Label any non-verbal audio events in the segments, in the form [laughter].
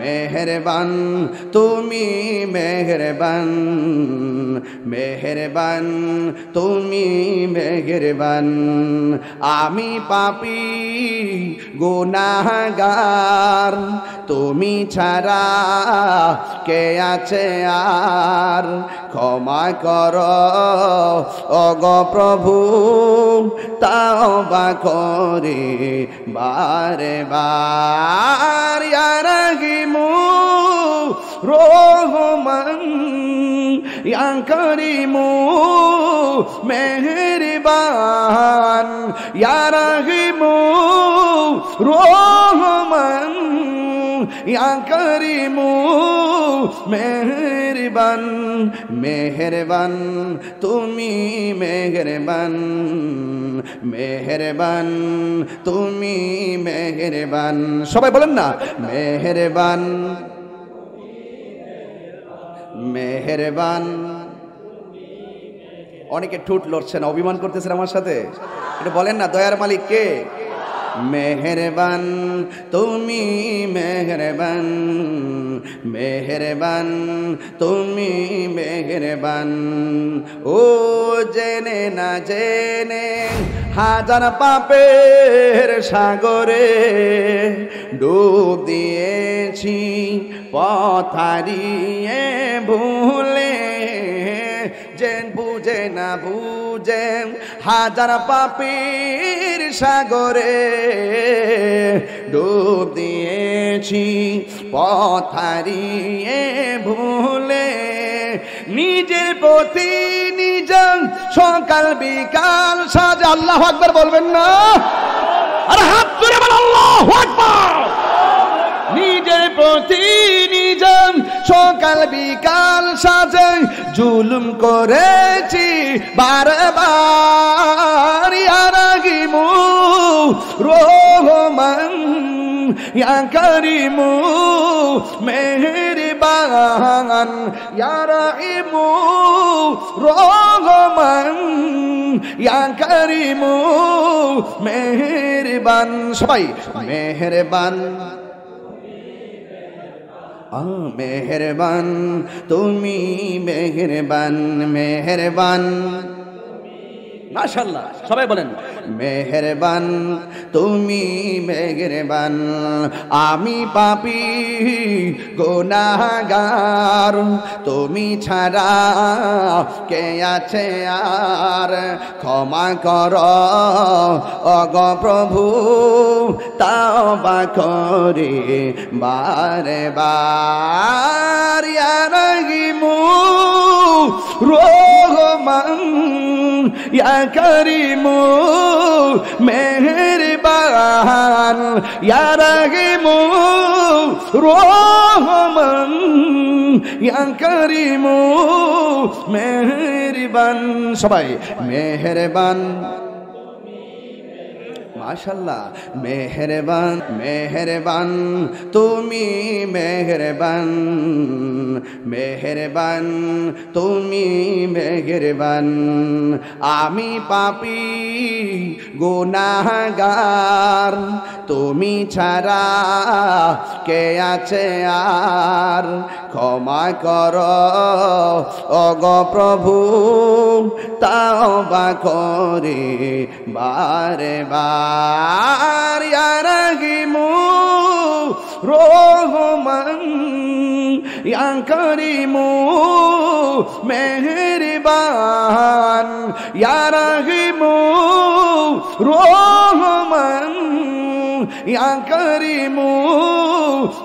মেহরবান তুমি মেহরবান মেহরবান তুমি মেহরবান আমি পাপি গুনাহগার তুমি ছাড়া কে আছে আর ক্ষমা কর অগ প্রভু তাও বা করে বারে বার মু রোহমান ইয়া করিমু মেহরবান ইয়ারাগিমু রোহমান ইয়া করিমু মেহরবান মেহরবান তুমি মেহরবান মেহরবান তুমি মেহরবান সবাই বলেন না মেহরবান মেহরবান অনেকে ঠুট লড়ছেন অভিমান করতেছেন আমার সাথে এটা বলেন না দয়ার মালিক কে মেহরবান তুমি মেহরবান মেহরবান তুমি মেহরবান ও জেনে না জেনে হাজার পাপের সাগরে ডুব দিয়েছি পথারিয়ে ভুলে না বুঝে হাজার পাপির সাগরে ডুব দিয়েছি পথারিয়ে ভুলে নিজের প্রতি নিজ সকাল বিকাল সাজ আল্লাহ আকবর বলবেন না আর হাত ধরে আল্লাহ নিজের প্রতি নিজ সকাল বিকাল সাজে জুলুম করেছি বারবার মু রোহমান মু করিমু মেহেরবান ইয়া মু রোহমান মু করিমু বান সবাই বান मेहरबान तुम्हें मेहरबान मेहरबान মাশাল্লাহ সবাই বলেন মেহেরবান তুমি মেহেরবান আমি পাপি গোনাগার তুমি ছাড়া কে আছে আর ক্ষমা কর অগ প্রভু তাও বা করে বারে রোগ মান ইয়া করিমু মেহেরবান ইয়া রহিমু রহমান ইয়া করিমু মেহেরবান সবাই মেহেরবান মাশাল্লাহ মেহরবান মেহরবান তুমি মেহরবান মেহরবান তুমি মেহরবান আমি পাপি গুনাহগার তুমি ছাড়া কে আছে আর ক্ষমা কর অগ প্রভু তাও বা করে বারে বার সার ইয়ারহিমু রহমান ইয়া করিমু মেহেরবান ইয়ারহিমু রহমান ইয়া করিমু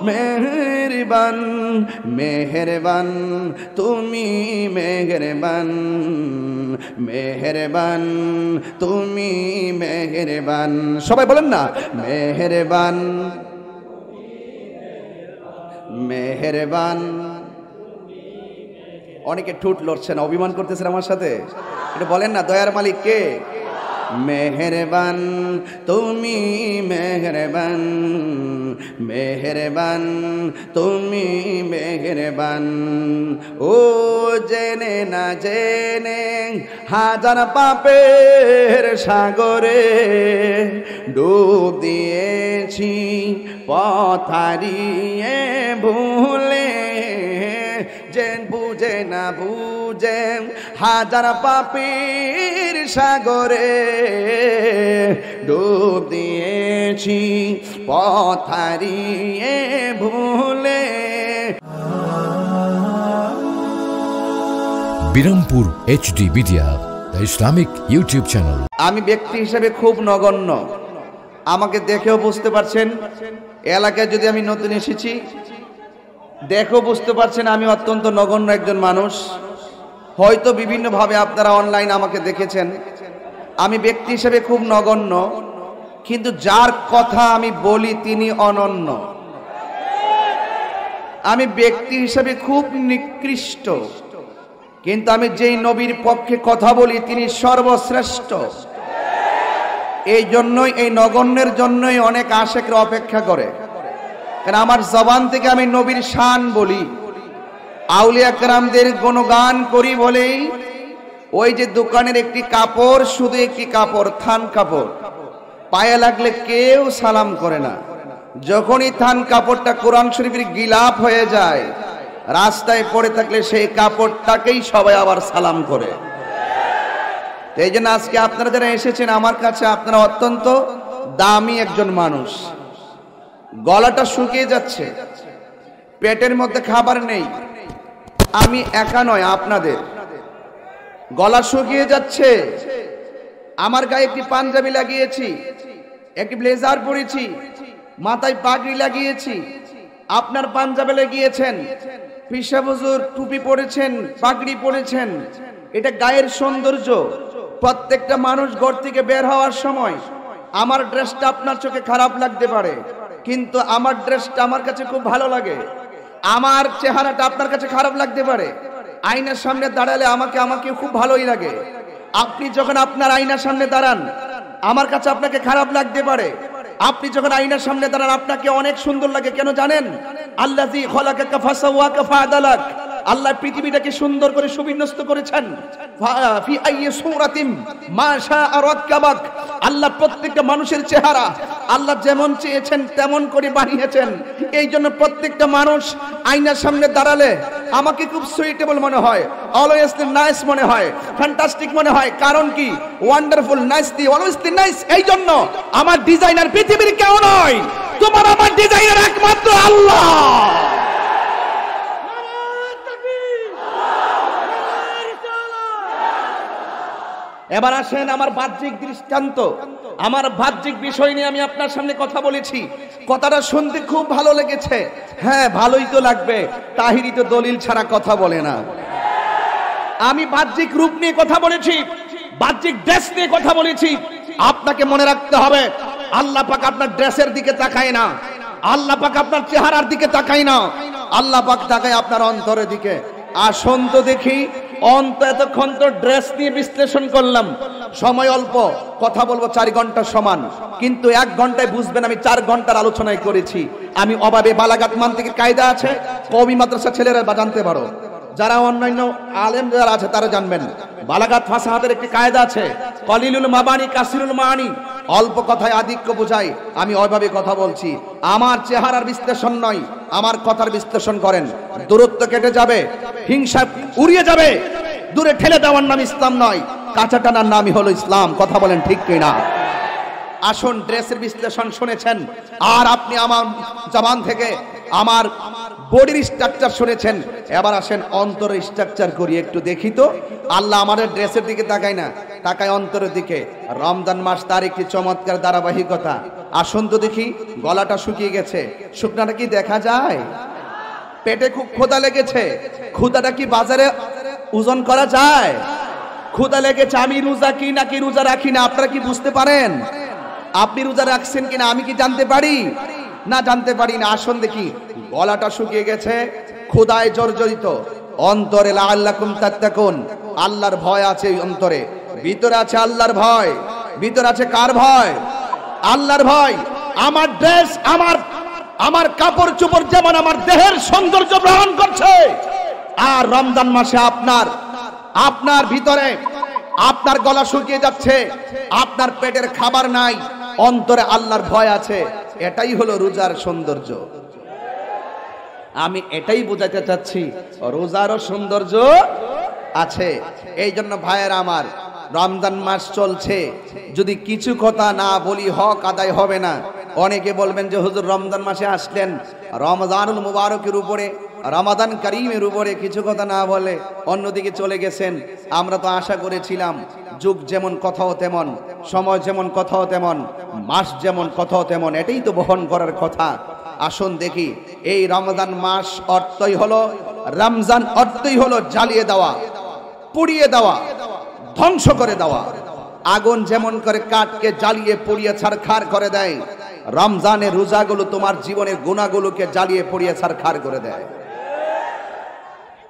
মেহরবান মেহরবান তুমি মেহরবান মেহরবান তুমি মেহরবান সবাই বলেন না মেহরবান মেহরবান অনেকে ঠুট লড়ছেন অভিমান করতেছেন আমার সাথে এটা বলেন না দয়ার মালিক কে মেহরবান তুমি মেহরবান মেহরবান তুমি মেহরবান ও জেনে না জেনে হাজার পাপের সাগরে ডুব দিয়েছি পথারিয়ে ভুলে জেন বুঝে না বুঝে হাজার পাপের সাগরে ডুব দিয়েছি পথারিয়ে ভুলে Birampur D media Islamic YouTube channel আমি ব্যক্তি হিসেবে খুব নগণ্য আমাকে দেখেও বুঝতে পারছেন এলাকায় যদি আমি নতুন এসেছি দেখেও বুঝতে পারছেন আমি অত্যন্ত নগণ্য একজন মানুষ হয়তো বিভিন্নভাবে আপনারা অনলাইন আমাকে দেখেছেন আমি ব্যক্তি হিসেবে খুব নগণ্য কিন্তু যার কথা আমি বলি তিনি অনন্য আমি ব্যক্তি হিসেবে খুব নিকৃষ্ট কিন্তু আমি যেই নবীর পক্ষে কথা বলি তিনি সর্বশ্রেষ্ঠ এই জন্যই এই নগণ্যের জন্যই অনেক আশেকরা অপেক্ষা করে কারণ আমার জবান থেকে আমি নবীর শান বলি আউলিয়া কারামদের গান করি বলেই ওই যে দোকানের একটি কাপড় শুধু একটি কাপড় থান কাপড় পায়ে লাগলে কেউ সালাম করে না যখনই থান কাপড়টা কোরআন শরীফের গিলাপ হয়ে যায় রাস্তায় পড়ে থাকলে সেই কাপড়টাকেই সবাই আবার সালাম করে এই জন্য আজকে আপনারা যারা এসেছেন আমার কাছে আপনারা অত্যন্ত দামি একজন মানুষ গলাটা শুকিয়ে যাচ্ছে পেটের মধ্যে খাবার নেই আমি একা নয় আপনাদের গলা শুকিয়ে যাচ্ছে আমার গায়ে একটি পাঞ্জাবি লাগিয়েছি একটি ব্লেজার পরেছি মাথায় পাগড়ি লাগিয়েছি আপনার পাঞ্জাবে লাগিয়েছেন পিসাবজুর টুপি পরেছেন পাগড়ি পরেছেন এটা গায়ের সৌন্দর্য প্রত্যেকটা মানুষ ঘর থেকে বের হওয়ার সময় আমার ড্রেসটা আপনার চোখে খারাপ লাগতে পারে কিন্তু আমার ড্রেসটা আমার কাছে খুব ভালো লাগে আমার চেহারাটা আপনার কাছে খারাপ লাগতে পারে আয়নার সামনে দাঁড়ালে আমাকে আমাকে খুব ভালোই লাগে আপনি যখন আপনার আয়নার সামনে দাঁড়ান আমার কাছে আপনাকে খারাপ লাগতে পারে আপনি যখন আইনার সামনে দাঁড়ান আপনাকে অনেক সুন্দর লাগে কেন জানেন আল্লাহ আল্লাহ পৃথিবীটাকে সুন্দর করে সুবিন্যস্ত করেছেন আল্লাহ প্রত্যেকটা মানুষের চেহারা আল্লাহ যেমন চেয়েছেন তেমন করে বানিয়েছেন এই জন্য প্রত্যেকটা মানুষ আইনার সামনে দাঁড়ালে আমাকে খুব সুইটেবল মনে হয় অলওয়েজ দি নাইস মনে হয় ফ্যান্টাস্টিক মনে হয় কারণ কি wonderful nice the always the nice এই জন্য আমার ডিজাইনার পৃথিবীর কেউ নয় তোমার আমার ডিজাইনার একমাত্র আল্লাহ এবার আসেন আমার বাহ্যিক দৃষ্টান্ত আমার বাহ্যিক বিষয় নিয়ে আমি আপনার সামনে কথা বলেছি কথাটা শুনতে খুব ভালো লেগেছে হ্যাঁ ভালোই তো লাগবে তাহিরি তো দলিল ছাড়া কথা বলে না আমি বাহ্যিক রূপ নিয়ে কথা বলেছি বাহ্যিক ড্রেস নিয়ে কথা বলেছি আপনাকে মনে রাখতে হবে আল্লাহ পাক আপনার ড্রেসের দিকে তাকায় না আল্লাহ পাক আপনার চেহারার দিকে তাকায় না আল্লাহ পাক তাকায় আপনার অন্তরের দিকে আসন্ত দেখি অন্ত এতক্ষণ তো ড্রেস নিয়ে বিশ্লেষণ করলাম সময় অল্প কথা বলবো চার ঘন্টা সমান কিন্তু এক ঘন্টায় বুঝবেন আমি চার ঘন্টার আলোচনায় করেছি আমি অভাবে বালাঘাট মান থেকে কায়দা আছে কবি মাদ্রাসা ছেলেরা জানতে পারো যারা অন্যান্য আলেম যারা আছে তারা জানবেন বালাঘাত ফাঁসাহাতের একটি কায়দা আছে কলিলুল মাবানি কাসিরুল মানি অল্প কথায় আধিক্য বোঝায় আমি ওইভাবে কথা বলছি আমার চেহারার বিশ্লেষণ নয় আমার কথার বিশ্লেষণ করেন দূরত্ব কেটে যাবে হিংসা উড়িয়ে যাবে দূরে ঠেলে দেওয়ার নাম ইসলাম নয় কাঁচা টানার নামই হলো ইসলাম কথা বলেন ঠিক কিনা আসুন ড্রেসের বিশ্লেষণ শুনেছেন আর আপনি আমার জবান থেকে আমার বডির স্ট্রাকচার শুনেছেন এবার আসেন অন্তরের স্ট্রাকচার করি একটু দেখি তো আল্লাহ আমাদের ড্রেসের দিকে তাকায় না তাকায় অন্তরের দিকে রমজান মাস তার একটি চমৎকার ধারাবাহিকতা আসুন তো দেখি গলাটা শুকিয়ে গেছে শুকনাটা কি দেখা যায় পেটে খুব ক্ষুদা লেগেছে ক্ষুদাটা কি বাজারে ওজন করা যায় ক্ষুদা লেগেছে আমি রোজা কি নাকি রোজা রাখি না আপনারা কি বুঝতে পারেন আপনি রোজা রাখছেন কিনা আমি কি জানতে পারি না জানতে পারি না আসুন দেখি গলাটা শুকিয়ে গেছে খোদায় জর্জরিত অন্তরে লাল্লাকুম তাত্তাকুন আল্লাহর ভয় আছে অন্তরে ভিতরে আছে আল্লাহর ভয় ভিতরে আছে কার ভয় আল্লাহর ভয় আমার ড্রেস আমার আমার কাপড় চোপড় যেমন আমার দেহের সৌন্দর্য গ্রহণ করছে আর রমজান মাসে আপনার আপনার ভিতরে আপনার গলা শুকিয়ে যাচ্ছে আপনার পেটের খাবার নাই অন্তরে আল্লাহর ভয় আছে এটাই হলো রোজার সৌন্দর্য আমি এটাই বোঝাতে চাচ্ছি রোজারও সৌন্দর্য আছে এই জন্য ভাইয়ের আমার রমজান মাস চলছে যদি কিছু কথা না বলি হক আদায় হবে না অনেকে বলবেন যে হুজুর রমজান মাসে আসলেন রমজানুল মুবারকের উপরে রমাদান করিমের উপরে কিছু কথা না বলে অন্যদিকে চলে গেছেন আমরা তো আশা করেছিলাম যুগ যেমন কথাও তেমন সময় যেমন কথাও তেমন মাস যেমন কথাও তেমন এটাই তো বহন করার কথা আসুন দেখি এই রমজান মাস অর্থই হলো রমজান অর্থই হলো জ্বালিয়ে দেওয়া পুড়িয়ে দেওয়া ধ্বংস করে দেওয়া আগুন যেমন করে কাঠকে জ্বালিয়ে পুড়িয়ে ছাড়খার করে দেয় রমজানের রোজাগুলো তোমার জীবনের গুণাগুলোকে জ্বালিয়ে পুড়িয়ে ছাড়খার করে দেয়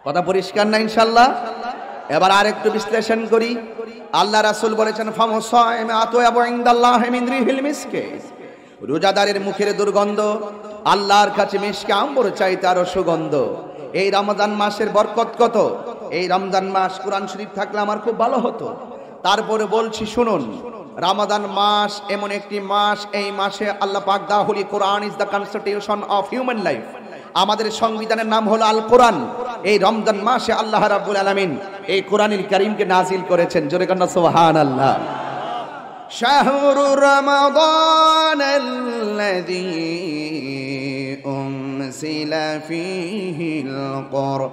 কথা পরিষ্কার না ইনশাল্লাহ এবার আর একটু বিশ্লেষণ করি আল্লাহ রাসুল বলেছেন রোজাদারের মুখের দুর্গন্ধ আল্লাহর কাছে মিশকে আম্বর চাইতে আরো সুগন্ধ এই রমজান মাসের বরকত কত এই রমজান মাস কোরআন শরীফ থাকলে আমার খুব ভালো হতো তারপরে বলছি শুনুন রামাদান মাস এমন একটি মাস এই মাসে আল্লাহ পাক the holy Quran is the constitution of human life আমাদের সংবিধানের নাম হলো আল কোরআন এই রমজান মাসে আল্লাহ রাব্বুল আলামিন এই কোরআনুল কারীমকে নাজিল করেছেন জোরে কন্যা সুবহানাল্লাহ শাহরু রমাদান أنزل فيه القرآن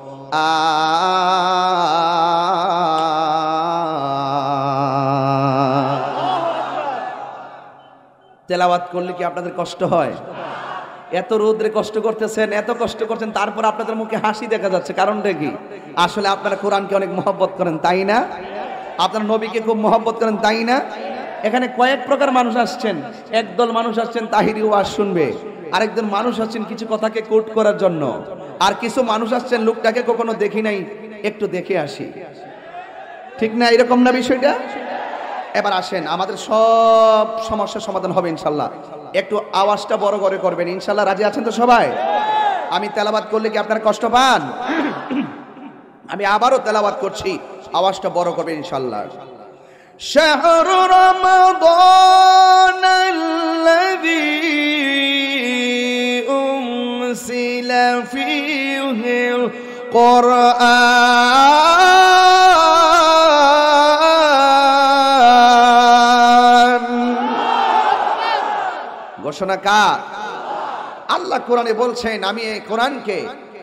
তেলাওয়াত করলে কি আপনাদের কষ্ট হয় এত রোদ্রে কষ্ট করতেছেন এত কষ্ট করছেন তারপর আপনাদের মুখে হাসি দেখা যাচ্ছে কারণটা কি আসলে আপনারা কোরআনকে অনেক মহব্বত করেন তাই না আপনারা নবীকে খুব মহব্বত করেন তাই না এখানে কয়েক প্রকার মানুষ আসছেন একদল মানুষ আসছেন তাহিরি ওয়াজ শুনবে আরেকজন মানুষ আসছেন কিছু কথাকে কোট করার জন্য আর কিছু মানুষ আসছেন লোকটাকে কখনো দেখি নাই একটু দেখে আসি ঠিক না এরকম না বিষয়টা এবার আসেন আমাদের সব সমস্যার সমাধান হবে ইনশাল্লাহ একটু আওয়াজটা বড় করে করবেন ইনশাল্লাহ রাজি আছেন তো সবাই আমি তেলাবাদ করলে কি আপনার কষ্ট পান আমি আবারও তেলাবাদ করছি আওয়াজটা বড় করবেন ইনশাল্লাহ شهر رمضان الذي أنزل فيه القرآن ঘোষণা কার আল্লাহ কোরআনে বলছেন আমি এই কোরআনকে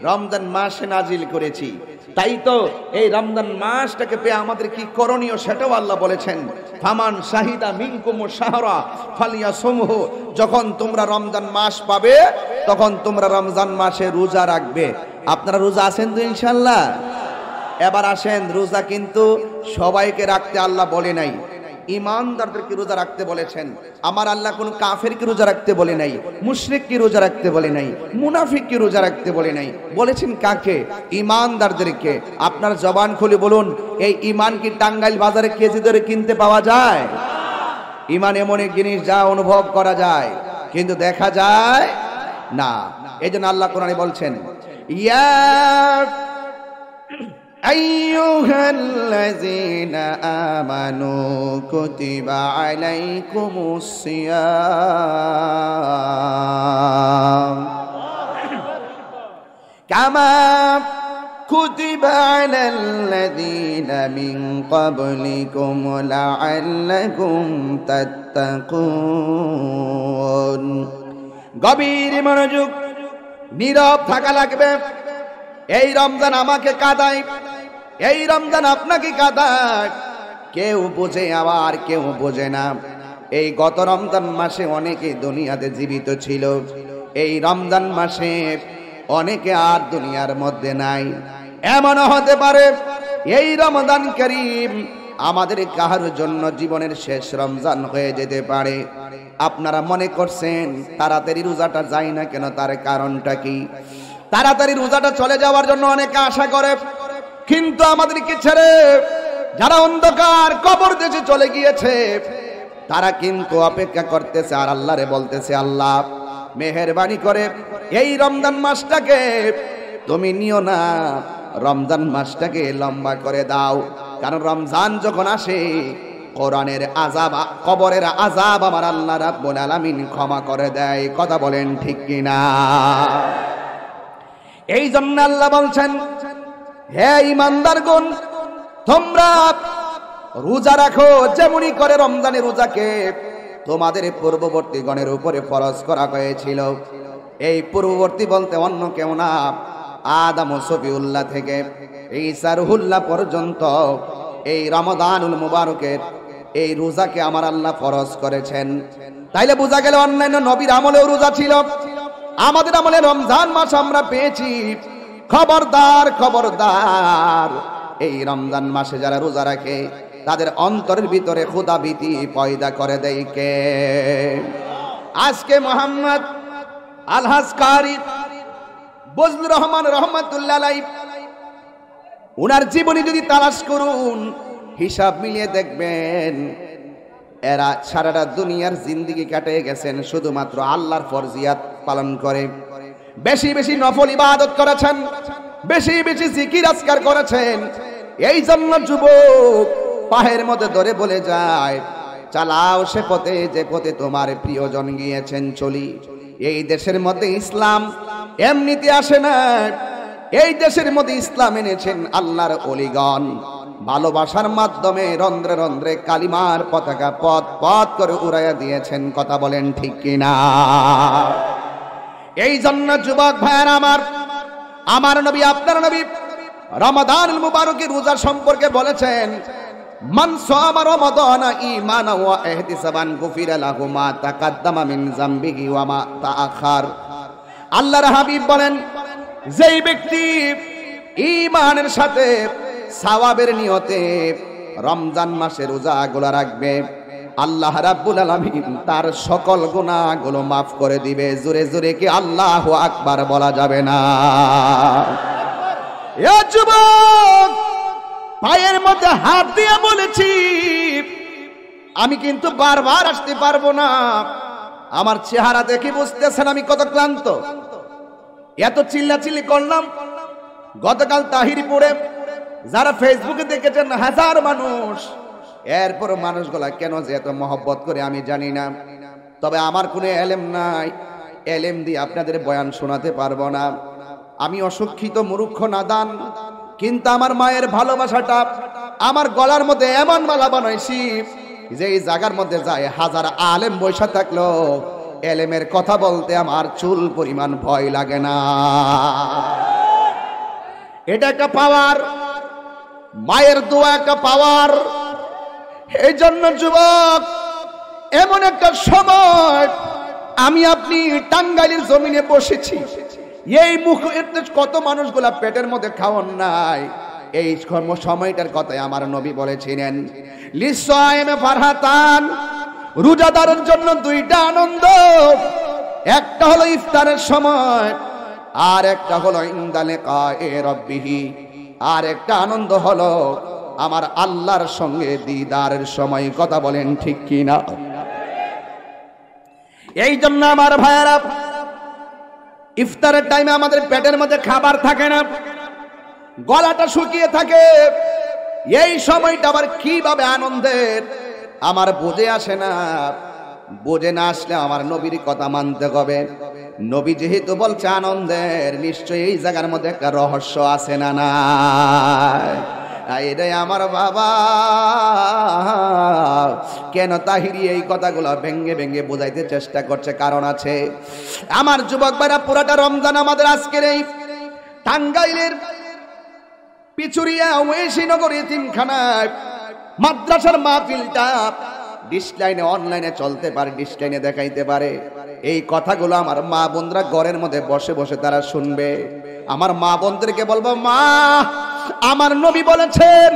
রমজান মাসে নাজিল করেছি তাই তো এই রমজান মাসটাকে পেয়ে আমাদের কি করণীয় সেটাও আল্লাহ বলেছেন ফামান শাহিদা মিনকুম সাহরা ফালিয়া সমূহ যখন তোমরা রমজান মাস পাবে তখন তোমরা রমজান মাসে রোজা রাখবে আপনারা রোজা আছেন তো ইনশাল্লাহ এবার আসেন রোজা কিন্তু সবাইকে রাখতে আল্লাহ বলে নাই ইমানদারদেরকে রোজা রাখতে বলেছেন আমার আল্লাহ কোন কাফের কে রোজা রাখতে বলে নাই মুশরিককে রোজা রাখতে বলে নাই কে রোজা রাখতে বলে নাই বলেছেন কাকে ইমানদারদেরকে আপনার জবান খুলে বলুন এই ইমান কি টাঙ্গাইল বাজারে কেজি ধরে কিনতে পাওয়া যায় ইমান এমন এক জিনিস যা অনুভব করা যায় কিন্তু দেখা যায় না এই জন্য আল্লাহ কোরআনে বলছেন ইয়া أيها الذين آمنوا كتب عليكم الصيام كما كتب على الذين من قبلكم لعلكم تتقون গভীর মনোযোগ নীরব থাকা লাগবে এই রমজান আমাকে কাদায় এই রমজান আপনাকে কাদাক কেউ বোঝে আবার কেউ বোঝে না এই গত রমজান মাসে অনেকে দুনিয়াতে জীবিত ছিল এই রমজান মাসে অনেকে আর দুনিয়ার মধ্যে নাই এমন হতে পারে এই রমজান করিম আমাদের কাহার জন্য জীবনের শেষ রমজান হয়ে যেতে পারে আপনারা মনে করছেন তাড়াতাড়ি রোজাটা যায় না কেন তার কারণটা কি তাড়াতাড়ি রোজাটা চলে যাওয়ার জন্য অনেকে আশা করে কিন্তু আমাদেরকে ছেড়ে যারা অন্ধকার কবর দেশে চলে গিয়েছে তারা কিন্তু অপেক্ষা করতেছে আর আল্লাহ রে বলতেছে আল্লাহ মেহরবানি করে এই রমজান মাসটাকে তুমি নিও না রমজান মাসটাকে লম্বা করে দাও কারণ রমজান যখন আসে কোরআনের আজাব কবরের আজাব আমার আল্লাহ রাব্বুল আলামিন ক্ষমা করে দেয় কথা বলেন ঠিক কিনা এই জন্য আল্লাহ বলছেন হে ইমানদার গুণ তোমরা রোজা রাখো যেমনই করে রমজানে রোজাকে তোমাদের পূর্ববর্তী গণের উপরে ফরজ করা হয়েছিল এই পূর্ববর্তী বলতে অন্য কেউ না আদাম সফিউল্লাহ থেকে এই সারহুল্লাহ পর্যন্ত এই রমদানুল মুবারকের এই রোজাকে আমার আল্লাহ ফরজ করেছেন তাইলে বোঝা গেল অন্যান্য নবীর আমলেও রোজা ছিল আমাদের আমলে রমজান মাস আমরা পেয়েছি খবরদার খবরদার এই রমজান মাসে যারা রোজা রাখে তাদের অন্তরের ভিতরে ক্ষুদাবিতি পয়দা করে দেয় কে আজকে মোহাম্মদ আলহাজ বজলুর রহমান রহমতুল্লাহ উনার জীবনী যদি তালাশ করুন হিসাব মিলিয়ে দেখবেন এরা সারাটা দুনিয়ার জিন্দিগি কাটে গেছেন শুধুমাত্র আল্লাহর ফরজিয়াত পালন করে বেশি বেশি নফল ইবাদত করেছেন বেশি বেশি জিকির আজকার করেছেন এই জন্য যুবক পাহের মধ্যে ধরে বলে যায় চালাও সে পথে যে পথে তোমার প্রিয়জন গিয়েছেন চলি এই দেশের মধ্যে ইসলাম এমনিতে আসে না এই দেশের মধ্যে ইসলাম এনেছেন আল্লাহর অলিগণ ভালোবাসার মাধ্যমে রন্ধ্রে রন্ধ্রে কালিমার পতাকা পথ পথ করে উড়াইয়া দিয়েছেন কথা বলেন ঠিক কিনা এই জন্য যুবক ভাইয়ের আমার আমার নবী আপনার নবী রমাদান মুবারকের রোজা সম্পর্কে বলেছেন মান সামা রমাদানা ঈমানা ওয়া মা ওয়া মা আল্লাহর হাবিব বলেন যেই ব্যক্তি সাথে সাওয়াবের নিয়তে রমজান মাসে রোজাগুলো রাখবে আল্লাহ রাব্বুল আলামিন তার সকল গুনাহগুলো মাফ করে দিবে জোরে জোরে কি আল্লাহু আকবার বলা যাবে না এ যুবক পায়ের মধ্যে হাত দিয়ে বলেছি আমি কিন্তু বারবার আসতে পারবো না আমার চেহারা দেখে বুঝতেছেন আমি কত ক্লান্ত এত চিল্লাচিল্লি করলাম গতকাল তাহিরপুরে যারা ফেসবুকে দেখেছেন হাজার মানুষ এরপরও মানুষগুলা কেন যে এত মহব্বত করে আমি জানি না তবে আমার কোনো এলেম নাই এলেম দিয়ে আপনাদের বয়ান শোনাতে পারবো না আমি অশিক্ষিত মুরুক্ষ নাদান কিন্তু আমার মায়ের ভালোবাসাটা আমার গলার মধ্যে এমন মালা বানাইছি যে এই জায়গার মধ্যে যায় হাজার আলেম বৈশা থাকলো এলেমের কথা বলতে আমার চুল পরিমাণ ভয় লাগে না এটা একটা পাওয়ার মায়ের দোয়া একটা পাওয়ার এই জন্য যুবক এমন একটা সময় আমি আপনি টাঙ্গাইলের জমিনে বসেছি এই মুখ কত মানুষগুলা পেটের মধ্যে খাওয়ান নাই এই কর্ম সময়টার কথাই আমার নবী বলেছিলেন ফারহাতান রোজাদারের জন্য দুইটা আনন্দ একটা হলো ইফতারের সময় আর একটা হলো ইন্দালে কা এ রব্বিহি আর একটা আনন্দ হলো আমার আল্লাহর সঙ্গে দিদারের সময় কথা বলেন ঠিক কিনা এই জন্য আমার ভাইয়ারা ইফতারের টাইমে আমাদের পেটের মধ্যে খাবার থাকে না গলাটা শুকিয়ে থাকে এই সময়টা আবার কিভাবে আনন্দের আমার বোঝে আসে না বোঝে না আসলে আমার নবীর কথা মানতে হবে নবী যেহেতু বলছে আনন্দের নিশ্চয়ই এই জায়গার মধ্যে একটা রহস্য আছে না না রে আমার বাবা কেন তাহিরি এই কথাগুলো ভেঙ্গে ভেঙ্গে বোঝাইতে চেষ্টা করছে কারণ আছে আমার যুবক ভাইরা পুরাটা রমজান আমাদের আজকের এই টাঙ্গাইলের পিছুরিয়া নগর এতিমখানায় মাদ্রাসার মাহফিলটা ডিসলাইনে অনলাইনে চলতে পারে ডিসলাইনে দেখাইতে পারে এই কথাগুলো আমার মা বোনরা ঘরের মধ্যে বসে বসে তারা শুনবে আমার মা বোনদেরকে বলবো মা আমার নবী বলেছেন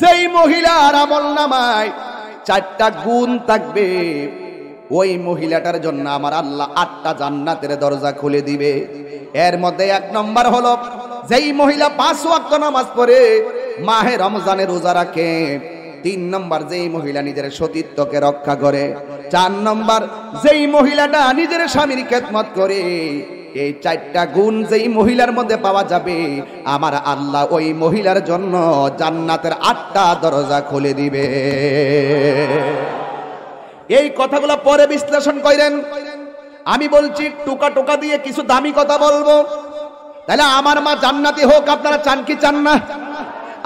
যেই মহিলার আমল নামায় চারটা গুণ থাকবে ওই মহিলাটার জন্য আমার আল্লাহ আটটা জান্নাতের দরজা খুলে দিবে এর মধ্যে এক নম্বর হলো যেই মহিলা পাঁচ ওয়াক্ত নামাজ পড়ে মাহে রমজানে রোজা রাখে তিন নম্বর যেই মহিলা নিজের সতীত্বকে রক্ষা করে চার নম্বর যেই মহিলাটা নিজের স্বামীর খেদমত করে এই চারটা গুণ যেই মহিলার মধ্যে পাওয়া যাবে আমার আল্লাহ ওই মহিলার জন্য জান্নাতের আটটা দরজা খুলে দিবে এই কথাগুলো পরে বিশ্লেষণ করেন আমি বলছি টোকা টোকা দিয়ে কিছু দামি কথা বলবো তাহলে আমার মা জান্নাতি হোক আপনারা চান কি চান না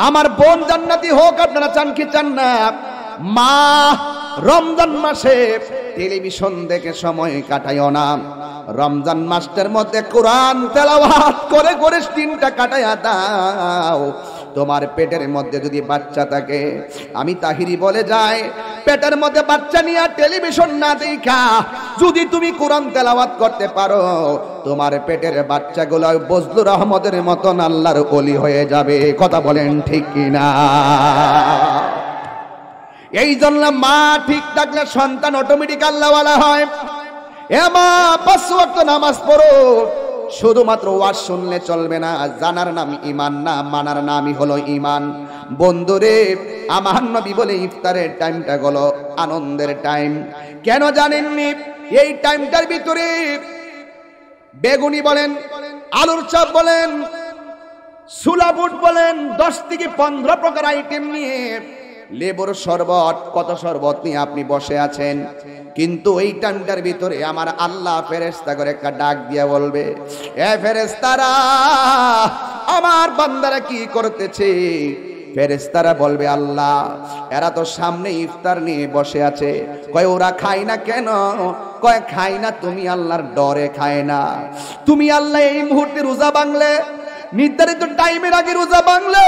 আমার বোন জান্নাতি হোক আপনারা চান কি চান না মা রমজান মাসে টেলিভিশন দেখে সময় কাটাইও না রমজান মাসটার মধ্যে কোরআন তেলাওয়াত করে করে দিনটা কাটাইয়া দাও তোমার পেটের মধ্যে যদি বাচ্চা থাকে আমি তাহিরি বলে যাই পেটের মধ্যে বাচ্চা নিয়ে টেলিভিশন না দেখা যদি তুমি কোরআন তেলাওয়াত করতে পারো তোমার পেটের বাচ্চাগুলো বজলুর আহমদের মতন আল্লাহর অলি হয়ে যাবে কথা বলেন ঠিক কিনা এই জন্য মা ঠিক থাকলে সন্তান অটোমেটিক আল্লাহওয়ালা হয় এ মা পাঁচ ওয়াক্ত নামাজ পড়ো শুধুমাত্র ওয়াজ শুনলে চলবে না জানার নাম ইমান না মানার নামই হলো ইমান বন্ধুরে আমার নবী বলে ইফতারের টাইমটা গলো আনন্দের টাইম কেন জানেননি এই টাইমটার ভিতরে বেগুনি বলেন আলুর চপ বলেন সুলাপুট বলেন দশ থেকে পনেরো প্রকার আইটেম নিয়ে লেবুর শরবত কত শরবত নিয়ে আপনি বসে আছেন কিন্তু এই টাইমটার ভিতরে আমার আল্লাহ ফেরেস্তা করে একটা ডাক দিয়ে বলবে এ ফেরেস্তারা আমার বান্দারা কি করতেছে ফেরেস্তারা বলবে আল্লাহ এরা তো সামনে ইফতার নিয়ে বসে আছে কয় ওরা খায় না কেন কয় খায় না তুমি আল্লাহর ডরে খায় না তুমি আল্লাহ এই মুহূর্তে রোজা বাংলে নির্ধারিত টাইমের আগে রোজা বাংলে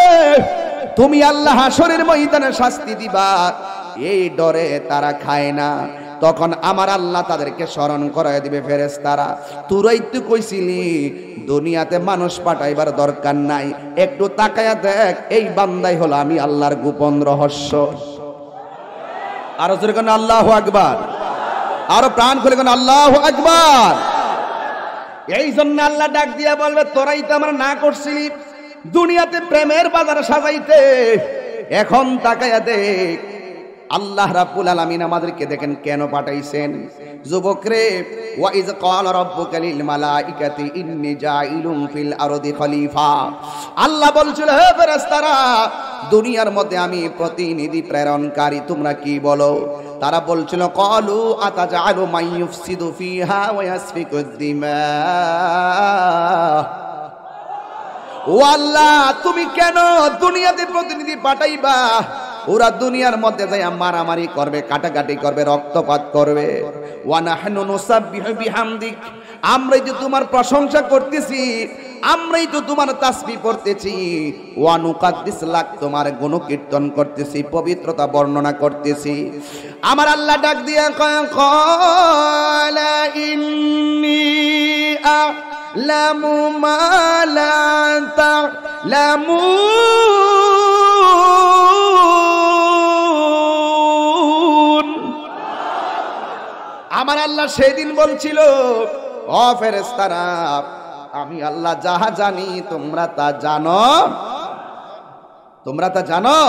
তুমি আল্লাহ হাসরের ময়দানে শাস্তি দিবা এই ডরে তারা খায় না তখন আমার আল্লাহ তাদেরকে স্মরণ করাই দিবে ফেরেস তারা তুরাই তুই কইছিলি দুনিয়াতে মানুষ পাঠাইবার দরকার নাই একটু তাকায়া দেখ এই বান্দাই হলো আমি আল্লাহর গোপন রহস্য আরো জোরে কেন আল্লাহ আকবার আরো প্রাণ খুলে কেন আল্লাহ আকবার এই জন্য আল্লাহ ডাক দিয়া বলবে তোরাই তো আমার না করছিলি দুনিয়াতে প্রেমের বাজার সাজাইতে এখন তাকায়া দেখ আল্লাহ রাব্বুল আলামিন আমাদেরকে দেখেন কেন পাঠাইছেন যুবক রে ওয়াইজ ক্বাল রাব্বুকা লিল মালাইকাতি ইন্নী জাইলুম ফিল আরদি খলিফা আল্লাহ বলছিল হে ফেরেশতারা দুনিয়ার মধ্যে আমি প্রতিনিধি প্রেরণকারী তোমরা কি বলো তারা বলছিল কলু আতা জালু মাইয়ুফসিদু ফিহা ওয়া ইয়াসফিকুদ দিমা ও আল্লাহ তুমি কেন দুনিয়াতে প্রতিনিধি পাঠাইবা ওরা দুনিয়ার মধ্যে যাইয়া মারামারি করবে কাটাকাটি করবে রক্তপাত করবে আমরাই তো তোমার প্রশংসা করতেছি আমরাই তো তোমার তাসবি করতেছি ওয়ানুকাদ্দিস লাখ তোমার গুণকীর্তন করতেছি পবিত্রতা বর্ণনা করতেছি আমার আল্লাহ ডাক দিয়া কয় কলা ইন্নি লামু মালান্তা লামু আমার আল্লাহ সেদিন বলছিল অ ফেরেস্তারা আমি আল্লাহ যাহা জানি তোমরা তা জানো তোমরা তা জানো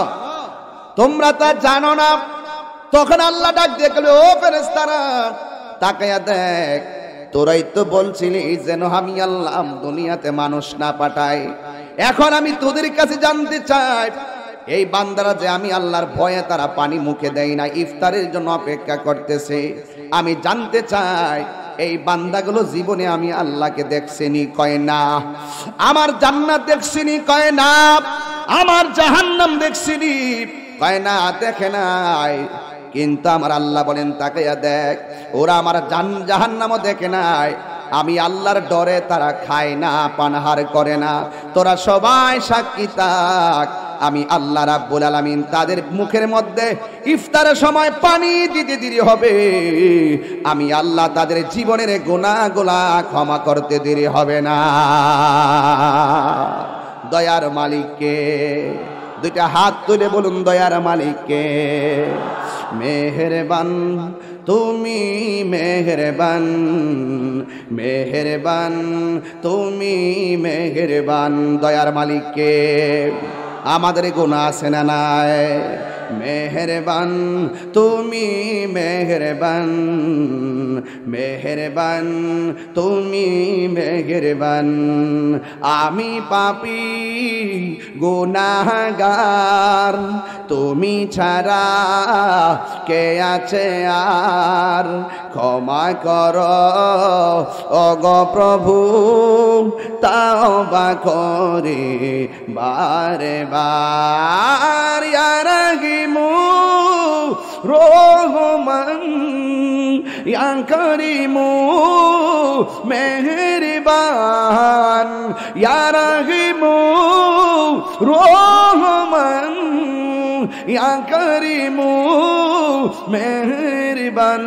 তোমরা তা জানো না তখন আল্লাহ ডাক দেখলো ও ফেরেস্তারা তাকাইয়া দেখ তোরাই তো বলছিলি যেন আমি আল্লাহ দুনিয়াতে মানুষ না পাঠাই এখন আমি তোদের কাছে জানতে চাই এই বান্দারা যে আমি আল্লাহর ভয়ে তারা পানি মুখে দেয় না ইফতারের জন্য অপেক্ষা করতেছে আমি জানতে চাই এই বান্দাগুলো জীবনে আমি আল্লাহকে দেখছিনি কয় না আমার জান্নাত দেখছিনি কয় না আমার জাহান্নাম দেখছিনি কয় না দেখে নাই কিন্তু আমার আল্লাহ বলেন তাকে দেখ ওরা আমার জান জাহান্নামও দেখে নাই আমি আল্লাহর ডরে তারা খায় না পানহার করে না তোরা সবাই সাক্ষী তাক আমি আল্লাহ রাব্বুল আলামিন তাদের মুখের মধ্যে ইফতারের সময় পানি দিতে দেরি হবে আমি আল্লাহ তাদের জীবনের গোলা ক্ষমা করতে দেরি হবে না দয়ার মালিককে দুইটা হাত তুলে বলুন দয়ার মালিককে মেহেরবান তুমি মেহেরবান মেহেরবান তুমি মেহেরবান দয়ার মালিককে আমাদের গুণা আছে না নাই মেহরবান তুমি মেহরবান মেহরবান তুমি মেহরবান আমি পাপি গুনাগার তুমি ছাড়া কে আছে আর ক্ষমা কর অগ প্রভু তাও বা করে বারে বার karimu rohman ya karimu mehriban ya rahimu rohman ইয়া করিমু মেহরবান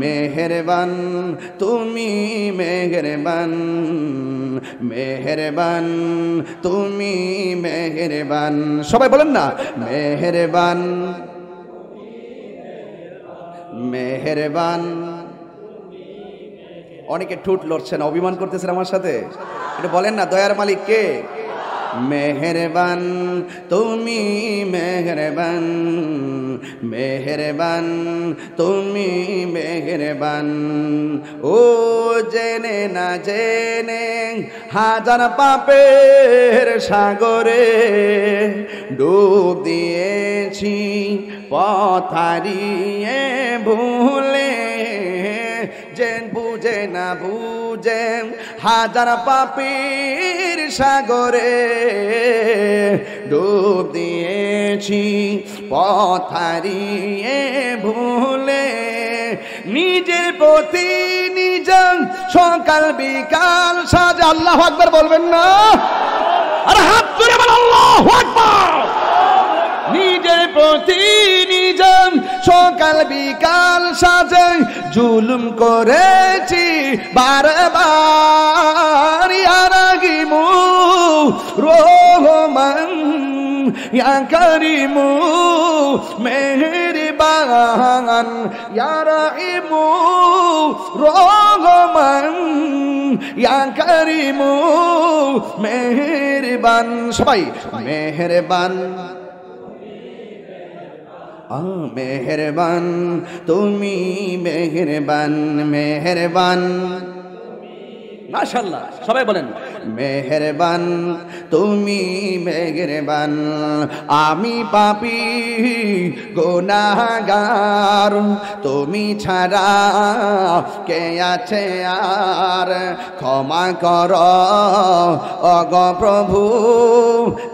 মেহরবান তুমি মেহরবান মেহরবান তুমি মেহরবান সবাই বলেন না মেহরবান মেহরবান অনেকে ঠুট লড়ছেন অভিমান করতেছেন আমার সাথে এটা বলেন না দয়ার মালিক কে মেহরবান তুমি মেহরবান মেহরবান তুমি মেহরবান ও জেনে না জেনে হাজার পাপের সাগরে ডুব দিয়েছি পথারিয়ে ভুলে যে বুঝে না বুঝে হাজার পাপির সাগরে ডুব দিয়েছি পথারিয়ে ভুলে নিজের প্রতি নিজন সকাল বিকাল সাজ আল্লাহ আকবার বলবেন না আর হাত ধরে বল আল্লাহ নিজের প্রতি নিজাম সকাল বিকাল সাজে জুলুম করেছি বারবার মু রোহমান ইয়া করিমু মেহেরবান ইয়া মু রোহমান ইয়া করিমু মেহরবান সবাই মেহরবান मेहरबान तुम्हें मेहरबान मेहरबान মাশাল্লাহ সবাই বলেন মেহেরবান তুমি মেহেরবান আমি পাপি গোনাগার তুমি ছাড়া কে আছে আর ক্ষমা কর অগ প্রভু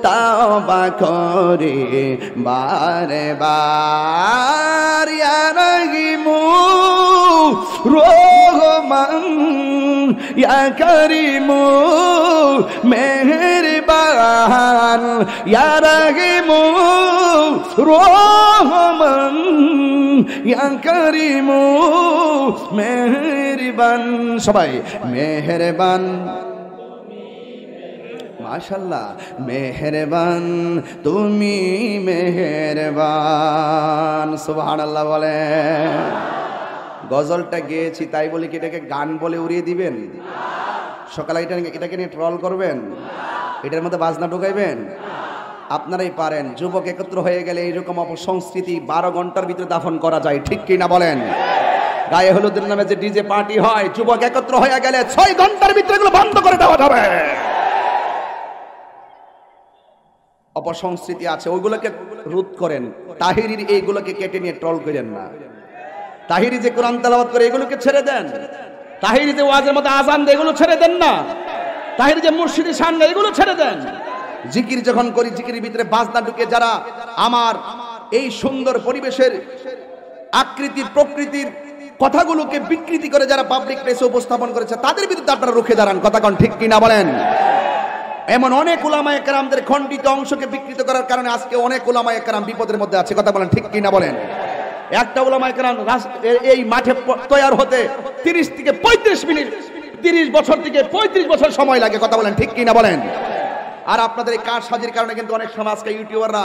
তাও বা করে বারে বারিয়া মু রহমান ইয়া করিম মেহেরবান ইয়া রহিমু রহমান ইয়া মেহের বান সবাই মেহেরবান মাশাল্লাহ মেহেরবান তুমি মেহেরবান সুবহানাল্লাহ বলেন গজলটা গেয়েছি তাই বলে কি এটাকে গান বলে উড়িয়ে দিবেন সকালে এটা এটাকে নিয়ে ট্রল করবেন এটার মধ্যে বাজনা ঢুকাইবেন আপনারাই পারেন যুবক একত্র হয়ে গেলে এইরকম অপসংস্কৃতি বারো ঘন্টার ভিতরে দাফন করা যায় ঠিক কি না বলেন গায়ে হলুদের নামে যে ডিজে পার্টি হয় যুবক একত্র হয়ে গেলে ছয় ঘন্টার ভিতরে এগুলো বন্ধ করে দেওয়া যাবে অপসংস্কৃতি আছে ওইগুলোকে রোধ করেন তাহিরির এইগুলোকে কেটে নিয়ে ট্রল করেন না তাহিরি যে কোরআন তালাবাদ করে এগুলোকে ছেড়ে দেন তাহিরি যে ওয়াজের মতো আজান দেয় এগুলো ছেড়ে দেন না তাহিরি যে মুর্শিদি সান এগুলো ছেড়ে দেন জিকির যখন করি জিকির ভিতরে বাজনা ঢুকে যারা আমার এই সুন্দর পরিবেশের আকৃতি প্রকৃতির কথাগুলোকে বিকৃতি করে যারা পাবলিক প্লেসে উপস্থাপন করেছে তাদের বিরুদ্ধে আপনারা রুখে দাঁড়ান কথা কন ঠিক কিনা বলেন এমন অনেক ওলামা একরামদের খণ্ডিত অংশকে বিকৃত করার কারণে আজকে অনেক ওলামা একরাম বিপদের মধ্যে আছে কথা বলেন ঠিক কিনা বলেন একটা ওলামায় কেরাম এই মাঠে তৈয়ার হতে তিরিশ থেকে পঁয়ত্রিশ মিনিট তিরিশ বছর থেকে পঁয়ত্রিশ বছর সময় লাগে কথা বলেন ঠিক কিনা বলেন আর আপনাদের এই কার সাজির কারণে কিন্তু অনেক সময় আজকে ইউটিউবাররা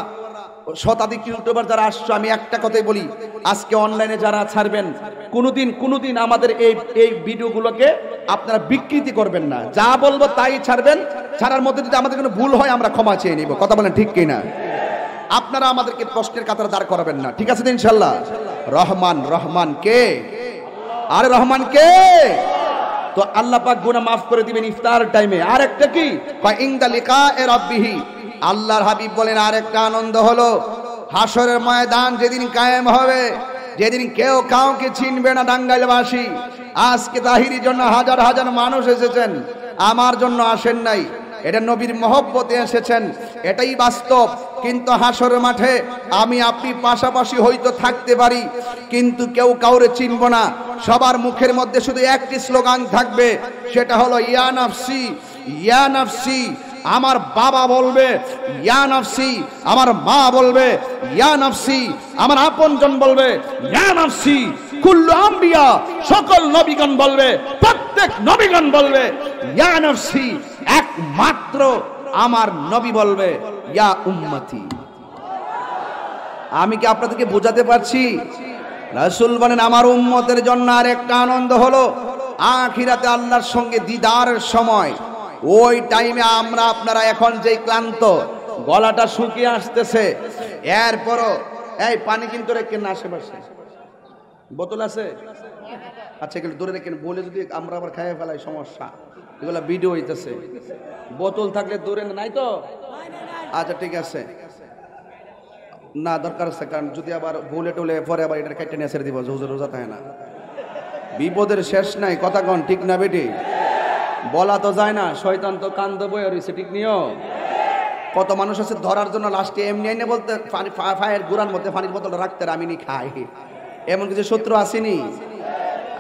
শতাধিক ইউটিউবার যারা আসছো আমি একটা কথাই বলি আজকে অনলাইনে যারা ছাড়বেন কোনোদিন কোনোদিন আমাদের এই এই ভিডিওগুলোকে আপনারা বিকৃতি করবেন না যা বলবো তাই ছাড়বেন ছাড়ার মধ্যে যদি আমাদের কোনো ভুল হয় আমরা ক্ষমা চেয়ে নিব কথা বলেন ঠিক কিনা আপনারা আমাদেরকে প্রশ্নের কাতারে দাঁড় করাবেন না ঠিক আছে ইনশাল্লাহ রহমান রহমান কে আরে রহমান কে তো আল্লাহ পাক গুনা মাফ করে দিবেন ইফতার টাইমে আর একটা কি ইংদা লিকা এ রাব্বিহি আল্লাহর হাবিব বলেন আর একটা আনন্দ হলো হাসরের ময়দান যেদিন কায়েম হবে যেদিন কেউ কাউকে চিনবে না ডাঙ্গাইলবাসী আজকে তাহিরির জন্য হাজার হাজার মানুষ এসেছেন আমার জন্য আসেন নাই এটা নবীর মহব্বতে এসেছেন এটাই বাস্তব কিন্তু হাসর মাঠে আমি আপনি পাশাপাশি হয়তো থাকতে পারি কিন্তু কেউ কাউরে চিনব না সবার মুখের মধ্যে শুধু একটি স্লোগান থাকবে সেটা হলো ইয়া নাফসি ইয়া নাফসি আমার বাবা বলবে ইয়া নফসি আমার মা বলবে ইয়া নফসি আমার আপনজন বলবে ইয়া নফসি কুল্লু আম্বিয়া সকল নবীগণ বলবে প্রত্যেক নবীগণ বলবে ইয়া নফসি একমাত্র আমার নবী বলবে ইয়া উম্মতি আমি কি আপনাদেরকে বোঝাতে পারছি রাসুল বলেন আমার উম্মতের জন্য আর একটা আনন্দ হলো আখিরাতে আল্লাহর সঙ্গে দিদারের সময় ওই টাইমে আমরা আপনারা এখন যেই ক্লান্ত গলাটা শুকিয়ে আসতেছে এরপরও এই পানি কিন্তু রেখে না আশেপাশে বোতল আছে আচ্ছা এগুলো দূরে রেখেন বলে যদি আমরা আবার খাইয়ে ফেলাই সমস্যা এগুলো ভিডিও হইতেছে বোতল থাকলে দূরে নাই তো আচ্ছা ঠিক আছে না দরকার আছে কারণ যদি আবার ভুলে টুলে পরে আবার এটা কেটে নিয়ে ছেড়ে দিব হুজুর রোজা থাকে না বিপদের শেষ নাই কথা কন ঠিক না বেটি বলা তো যায় না শয়তান তো কান্দ বয়ে রয়েছে ঠিক নিও কত মানুষ আছে ধরার জন্য লাস্টে এমনি আইনে বলতে ফায়ের গুড়ার মধ্যে পানির বোতলটা রাখতে আমি নি খাই এমন কিছু শত্রু আসেনি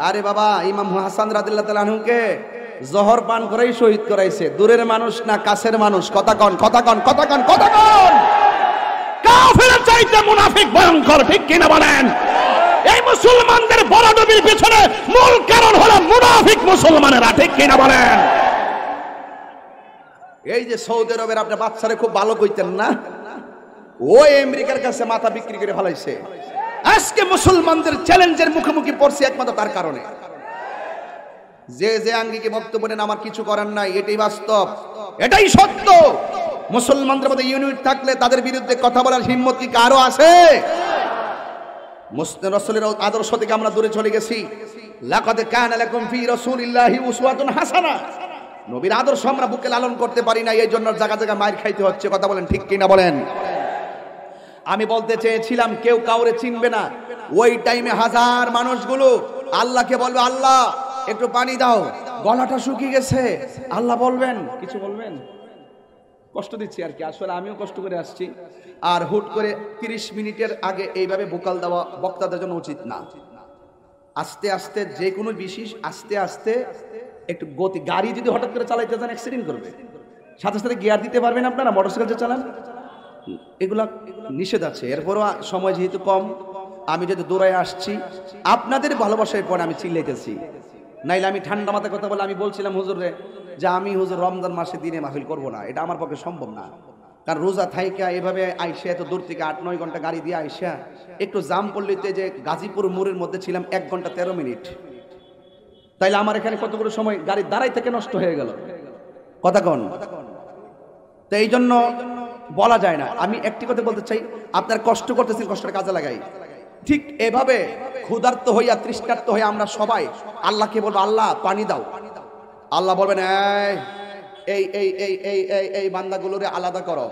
আরে বাবা ইমাম হাসান রাদিল্লা তালুকে জহর পান করেই শহীদ করাইছে দূরের মানুষ না কাছের মানুষ কথা কন কথা কন কথা কন কথা কন কাফের চাইতে মুনাফিক ভয়ঙ্কর ঠিক কিনা বলেন এই মুসলমানদের বড়ডুবির পেছনে মূল কারণ হলো মুনাফিক মুসলমানেরা ঠিক কিনা বলেন এই যে সৌদি আরবের আপনার বাচ্চারা খুব ভালো কইতেন না ও আমেরিকার কাছে মাথা বিক্রি করে ফেলাইছে আজকে মুসলমানদের চ্যালেঞ্জের মুখোমুখি পড়ছে একমাত্র তার কারণে যে যে আঙ্গিকে বক্তব্য নেন আমার কিছু করার নাই এটাই বাস্তব এটাই সত্য মুসলমানদের মধ্যে ইউনিট থাকলে তাদের বিরুদ্ধে কথা বলার হিম্মত কি কারো আছে মুসলিম রসুলের আদর্শ থেকে আমরা দূরে চলে গেছি ফি হাসানা নবীর আদর্শ আমরা বুকে লালন করতে পারি না এই জন্য জায়গা জায়গা মায়ের খাইতে হচ্ছে কথা বলেন ঠিক কিনা বলেন আমি বলতে চেয়েছিলাম কেউ কাউরে চিনবে না ওই টাইমে হাজার মানুষগুলো আল্লাহকে বলবে আল্লাহ একটু পানি দাও গলাটা শুকিয়ে গেছে আল্লাহ বলবেন কিছু বলবেন কষ্ট দিচ্ছি আর কি আসলে আমিও কষ্ট করে আসছি আর হুট করে ৩০ মিনিটের আগে এইভাবে বোকাল দেওয়া বক্তাদের জন্য উচিত না আস্তে আস্তে যে কোনো বিশেষ আস্তে আস্তে একটু গতি গাড়ি যদি হঠাৎ করে চালাইতে যান অ্যাক্সিডেন্ট করবে সাথে সাথে গিয়ার দিতে পারবেন আপনারা মোটরসাইকেল যে চালান এগুলা নিষেধ আছে এরপরও সময় যেহেতু কম আমি যদি দৌড়ায় আসছি আপনাদের ভালোবাসার পরে আমি চিল্লাইতেছি নাইলে আমি ঠান্ডা মাথায় কথা বলে আমি বলছিলাম হুজুরে যে আমি হুজুর রমজান মাসে দিনে মাহফিল করব না এটা আমার পক্ষে সম্ভব না কারণ রোজা থাইকা এভাবে আইসা এত দূর থেকে আট নয় ঘন্টা গাড়ি দিয়ে আইসা একটু জাম পল্লীতে যে গাজীপুর মোড়ের মধ্যে ছিলাম এক ঘন্টা তেরো মিনিট তাইলে আমার এখানে কতগুলো সময় গাড়ি দাঁড়াই থেকে নষ্ট হয়ে গেল কথা কন তো এই জন্য বলা যায় না আমি একটি কথা বলতে চাই আপনার কষ্ট করতেছেন কষ্টের কাজে লাগাই ঠিক এভাবে ক্ষুধার্ত হইয়া তৃষ্ণার্ত হইয়া আমরা সবাই আল্লাহকে বলবো আল্লাহ পানি দাও আল্লাহ বলবেন এই এই এই এই এই এই বান্দাগুলোরে আলাদা করো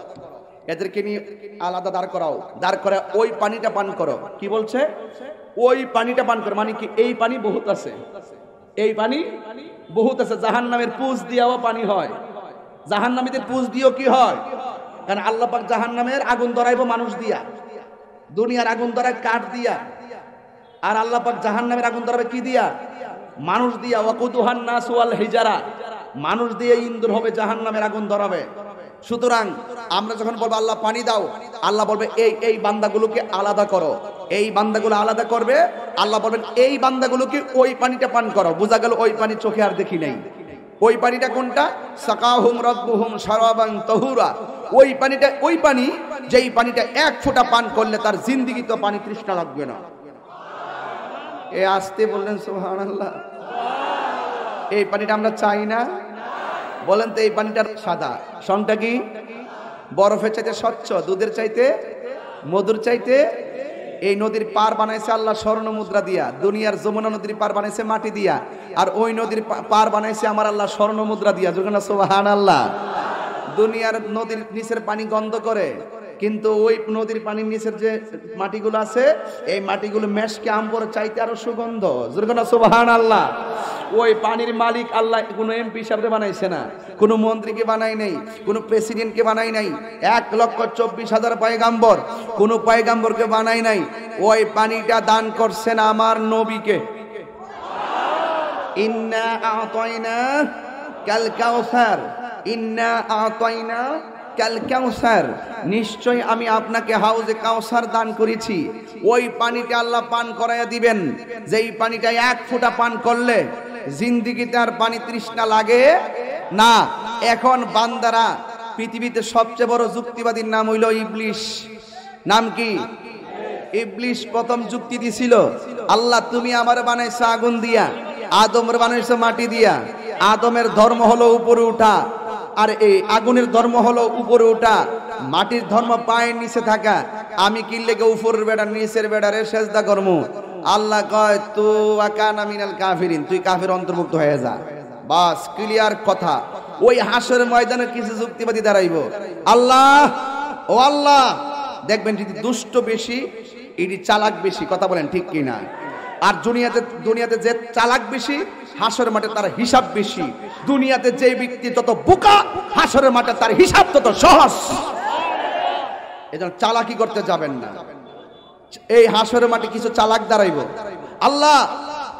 এদেরকে নিয়ে আলাদা দাঁড় করাও দাঁড় করে ওই পানিটা পান করো কি বলছে ওই পানিটা পান করো মানে কি এই পানি বহুত আছে এই পানি বহুত আছে জাহান নামের পুষ দিয়েও পানি হয় জাহান নামীদের পুজ দিয়েও কি হয় কারণ আল্লাহ জাহান নামের আগুন ধরাইব মানুষ দিয়া দুনিয়ার আগুন ধরায় কাঠ দিয়া আর আল্লাপাক জাহান নামের আগুন ধরাবে কি দিয়া মানুষ দিয়া ওয়াকুদুহান না হিজারা মানুষ দিয়ে ইন্দুর হবে জাহান নামের আগুন ধরাবে সুতরাং আমরা যখন বলবো আল্লাহ পানি দাও আল্লাহ বলবে এই এই বান্দাগুলোকে আলাদা করো এই বান্দাগুলো আলাদা করবে আল্লাহ বলবেন এই বান্দাগুলোকে ওই পানিটা পান করো বোঝা গেল ওই পানি চোখে আর দেখি নাই ওই পানিটা কোনটা সাকাহুম রব্বুহুম সারাবাং তহুরা ওই পানিটা ওই পানি যেই পানিটা এক ফোঁটা পান করলে তার জিন্দিগি তো পানি তৃষ্ণা লাগবে না এ আসতে বললেন সোহান আল্লাহ এই পানিটা আমরা চাই না বলেন তো এই পানিটা সাদা সনটা কি বরফের চাইতে স্বচ্ছ দুধের চাইতে মধুর চাইতে এই নদীর পার বানাইছে আল্লাহ স্বর্ণ মুদ্রা দিয়া দুনিয়ার যমুনা নদীর পার বানাইছে মাটি দিয়া আর ওই নদীর পার বানাইছে আমার আল্লাহ স্বর্ণ মুদ্রা দিয়া যোগান সোহান আল্লাহ দুনিয়ার নদীর নিচের পানি গন্ধ করে কিন্তু ওই নদীর পানির নিচের যে মাটিগুলো আছে এই মাটিগুলো মেশকে পরে চাইতে আরো সুগন্ধ সুবাহান আল্লাহ ওই পানির মালিক আল্লাহ কোনো এমপি হিসাবে বানাইছে না কোনো মন্ত্রীকে বানাই নাই কোনো প্রেসিডেন্টকে বানাই নাই এক লক্ষ চব্বিশ হাজার পায়গাম্বর কোনো পায়গাম্বরকে বানাই নাই ওই পানিটা দান করছেন আমার নবীকে ইন্না আতয়না কাল কাউসার ইন্না আতয়না ক্যাল ক্যাউসার নিশ্চয় আমি আপনাকে হাউজে কাউসার দান করেছি ওই পানিটা আল্লাহ পান করাইয়া দিবেন যেই পানিটা এক ফুটা পান করলে জিন্দিগিতে আর পানি তৃষ্ণা লাগে না এখন বান্দারা পৃথিবীতে সবচেয়ে বড় যুক্তিবাদীর নাম হইল ইবলিশ নাম কি ইবলিশ প্রথম যুক্তি দিছিল আল্লাহ তুমি আমার বানাইছো আগুন দিয়া আদমের বানাইছো মাটি দিয়া আদমের ধর্ম হলো উপরে উঠা আর এই আগুনের ধর্ম হলো উপরে ওঠা মাটির ধর্ম পায়ের নিচে থাকা আমি কিনলে লেগে উপরের বেড়ার নিচের বেড়ারে সেজদা কর্ম আল্লাহ কয় তো আকানা মিনাল কাফিরিন তুই কাফের অন্তর্ভুক্ত হয়ে যা বাস ক্লিয়ার কথা ওই হাসের ময়দানের কিছু যুক্তিবাদী দাঁড়াইব আল্লাহ ও আল্লাহ দেখবেন যদি দুষ্ট বেশি এটি চালাক বেশি কথা বলেন ঠিক কিনা আর দুনিয়াতে দুনিয়াতে যে চালাক বেশি হাসরের মাঠে তার হিসাব বেশি দুনিয়াতে যে ব্যক্তি যত বোকা হাসরের মাঠে তার হিসাব তত সহজ এজন চালাকি করতে যাবেন না এই হাসরের মাঠে কিছু চালাক দাঁড়াইব আল্লাহ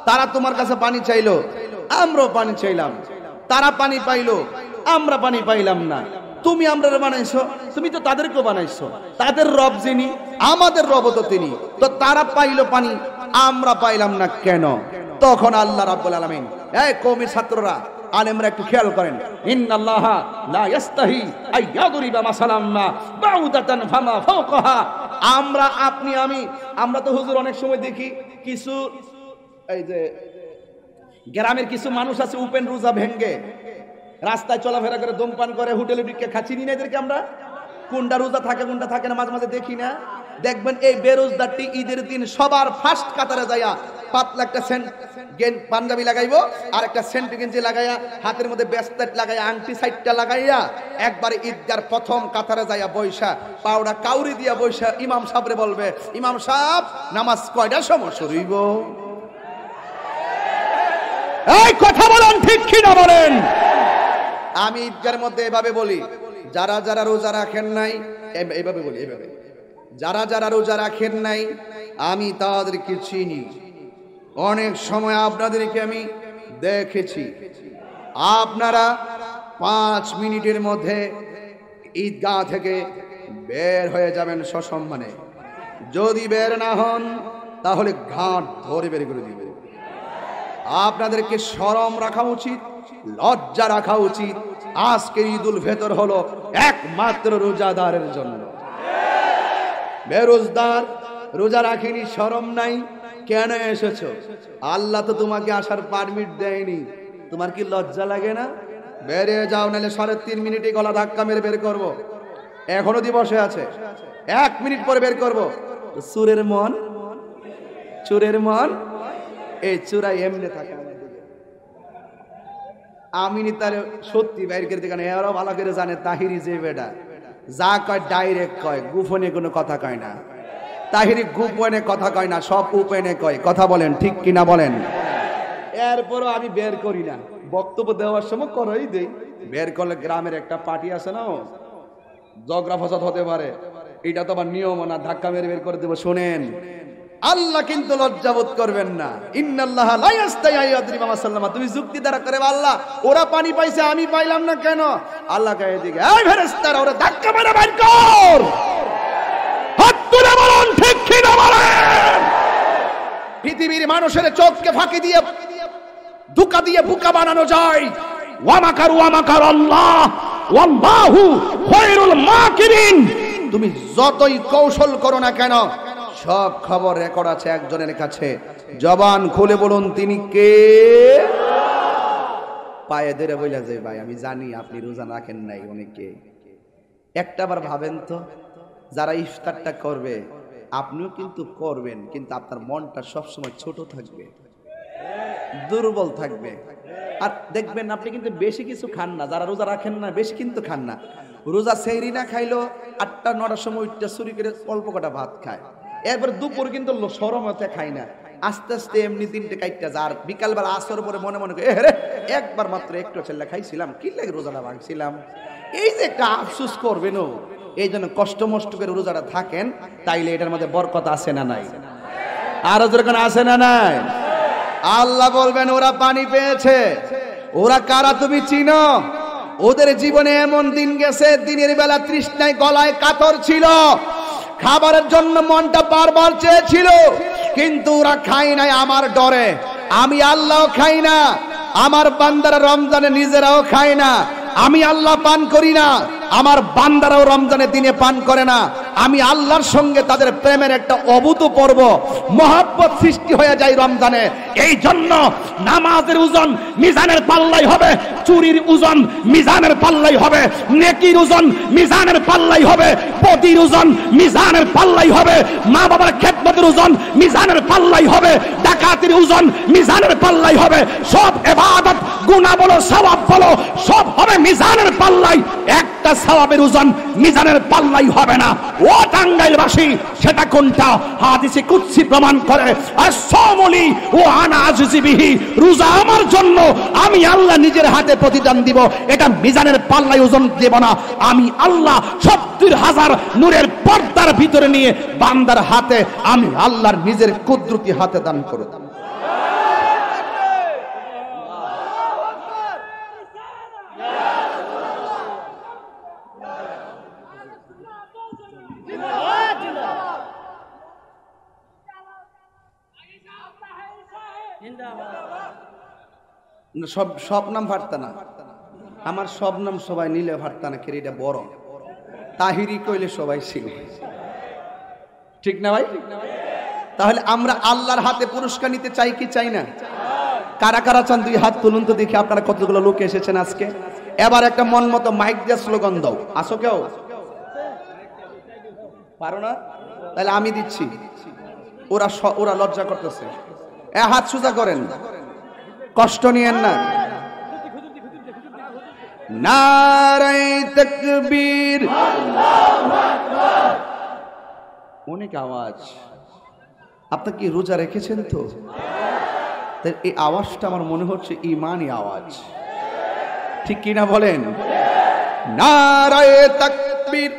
তারা তোমার কাছে পানি চাইলো আমরাও পানি চাইলাম তারা পানি পাইলো আমরা পানি পাইলাম না তুমি আমরা বানাইছো তুমি তো তাদেরকে বানাইছো তাদের রব যিনি আমাদের রব তো তিনি তো তারা পাইলো পানি আমরা পাইলাম না কেন তখন আল্লাহ রাব্বুল আলামিন এই কওমের ছাত্ররা আলেমরা একটু খেয়াল করেন ইন্নাল্লাহ লা ইস্তাহি আইয়াদরিবা মাসালাম মা বাউদাতান ফামা ফাওকাহা আমরা আপনি আমি আমরা তো হুজুর অনেক সময় দেখি কিছু এই যে গ্রামের কিছু মানুষ আছে উপেন রোজা ভেঙ্গে রাস্তায় চলাফেরা করে দমপান করে হোটেলে বিক্রে খাচ্ছি নি না এদেরকে আমরা কোনটা রোজা থাকে কোনটা থাকে না মাঝে মাঝে দেখি না দেখবেন এই বেরোজগারটি ঈদের দিন সবার ফার্স্ট কাতারে যাইয়া পাতলা একটা সেন্ট গেন পাঞ্জাবি লাগাইবো আর একটা সেন্ট গেঞ্জি লাগাইয়া হাতের মধ্যে ব্যাসলেট লাগাইয়া আংটি সাইডটা লাগাইয়া একবারে ঈদগার প্রথম কাতারে যাইয়া বৈশা পাউডা কাউরি দিয়া বৈশা ইমাম সাবরে বলবে ইমাম সাহেব নামাজ কয়টা সময় শরীব এই কথা বলেন ঠিক কি না বলেন আমি ঈদগার মধ্যে এভাবে বলি যারা যারা রোজা রাখেন নাই এভাবে বলি এভাবে যারা যারা রোজা রাখেন নাই আমি তাদেরকে চিনি অনেক সময় আপনাদেরকে আমি দেখেছি আপনারা পাঁচ মিনিটের মধ্যে ঈদগাহ থেকে বের হয়ে যাবেন সসম্মানে যদি বের না হন তাহলে ঘাট ধরে বের করে দিবে আপনাদেরকে সরম রাখা উচিত লজ্জা রাখা উচিত আজকের ঈদুল ভেতর হলো একমাত্র রোজাদারের জন্য বেরোজদার রোজা রাখিনি সরম নাই কেন এসেছো আল্লাহ তো তোমাকে আসার পারমিট দেয়নি তোমার কি লজ্জা লাগে না বেরে যাও নাহলে সাড়ে তিন মিনিটে গলা ধাক্কা মেরে বের করব। এখনো দিবসে আছে এক মিনিট পরে বের করব। চুরের মন চুরের মন এই চুরাই এমনি থাকে আমিনি তার সত্যি বাইরের দিকে এরাও ভালো করে জানে তাহিরি যে বেটা যা কয় ডাইরেক্ট কয় গুপনে কোনো কথা কয় না তাহিরি গুপনে কথা কয় না সব উপেনে কয় কথা বলেন ঠিক কিনা বলেন এরপরও আমি বের করি না বক্তব্য দেওয়ার সময় করাই দেই বের করলে গ্রামের একটা পার্টি আছে না জগরা ফসাদ হতে পারে এটা তো আমার নিয়ম না ধাক্কা মেরে বের করে দেবো শোনেন আল্লাহ কিন্তু লজ্জাবোধ করবেন না ইন্নাল্লাহ তুমি যুক্তি দ্বারা করে আল্লাহ ওরা পানি পাইছে আমি পাইলাম না কেন আল্লাহ কে ধাক্কা মারা বাইর কর পৃথিবীর মানুষের চোখকে ফাঁকি দিয়ে দুকা দিয়ে বুকা বানানো যায় আল্লাহ তুমি যতই কৌশল করো না কেন সব খবর রেকর্ড আছে একজনের কাছে জবান খুলে বলুন তিনি কে পায়ে ধরে বইলা যে ভাই আমি জানি আপনি রোজা রাখেন নাই অনেকে একটা বার ভাবেন তো যারা ইফতারটা করবে আপনিও কিন্তু করবেন কিন্তু আপনার মনটা সবসময় ছোট থাকবে দুর্বল থাকবে আর দেখবেন আপনি কিন্তু বেশি কিছু খান না যারা রোজা রাখেন না বেশি কিন্তু খান না রোজা সেইরি না খাইলো আটটা নটার সময় উঠটা চুরি করে অল্প কটা ভাত খায় এরপর দুপুর কিন্তু সরম হতে খাই না আস্তে আস্তে এমনি তিনটে কাইটটা যার বিকালবেলা আসর পরে মনে মনে করে একবার মাত্র একটু ছেলে খাইছিলাম কি লাগে রোজাটা ভাঙছিলাম এই যে একটা আফসুস করবেন এই জন্য কষ্ট মষ্ট করে রোজাটা থাকেন তাইলে এটার মধ্যে বরকত আছে না নাই আরো যেরকম আছে না নাই আল্লাহ বলবেন ওরা পানি পেয়েছে ওরা কারা তুমি চিনো ওদের জীবনে এমন দিন গেছে দিনের বেলা তৃষ্ণায় গলায় কাতর ছিল খাবারের জন্য মনটা বারবার চেয়েছিল কিন্তু ওরা খাই নাই আমার ডরে আমি আল্লাহ খাই না আমার বান্দারা রমজানে নিজেরাও খায় না আমি আল্লাহ পান করি না আমার বান্দারাও রমজানে দিনে পান করে না আমি আল্লাহর সঙ্গে তাদের প্রেমের একটা অভূতপূর্ব মহাব্বত সৃষ্টি হয়ে যায় রমজানে এই জন্য নামাজের ওজন মিজানের পাল্লাই হবে চুরির ওজন মিজানের পাল্লাই হবে নেকির ওজন মিজানের পাল্লাই হবে পতির ওজন মিজানের পাল্লাই হবে মা বাবার খেদমতের ওজন মিজানের পাল্লাই হবে ডাকাতির ওজন মিজানের পাল্লাই হবে সব এবাদত গুণা বলো সবাব বলো সব হবে মিজানের পাল্লাই একটা সবাবের ওজন মিজানের পাল্লাই হবে না টাঙ্গাইলবাসী সেটা কোনটা হাদিসে কুৎসি প্রমাণ করে আসমলি ও আনাজিবিহি রোজা আমার জন্য আমি আল্লাহ নিজের হাতে প্রতিদান দিব এটা মিজানের পাল্লায় ওজন দেব না আমি আল্লাহ সত্তর হাজার নূরের পর্দার ভিতরে নিয়ে বান্দার হাতে আমি আল্লাহর নিজের কুদরতি হাতে দান করে সব সব নাম পারতা না আমার সব নাম সবাই নিলে পারতা না কেরি এটা বড় তাহিরি কইলে সবাই শিখবে ঠিক না ভাই তাহলে আমরা আল্লাহর হাতে পুরস্কার নিতে চাই কি চাই না কারা কারা চান দুই হাত তুলুন তো দেখি আপনারা কতগুলো লোক এসেছেন আজকে এবার একটা মন মতো মাইক দিয়ে স্লোগান দাও আসো কেউ পারো না তাহলে আমি দিচ্ছি ওরা ওরা লজ্জা করতেছে এ হাত সোজা করেন কষ্ট নিয়েন না নারাই তকবীর অনেক আওয়াজ আপনি কি রোজা রেখেছেন তো এই আওয়াজটা আমার মনে হচ্ছে ইমানই আওয়াজ ঠিক কিনা বলেন নারায় তকবীর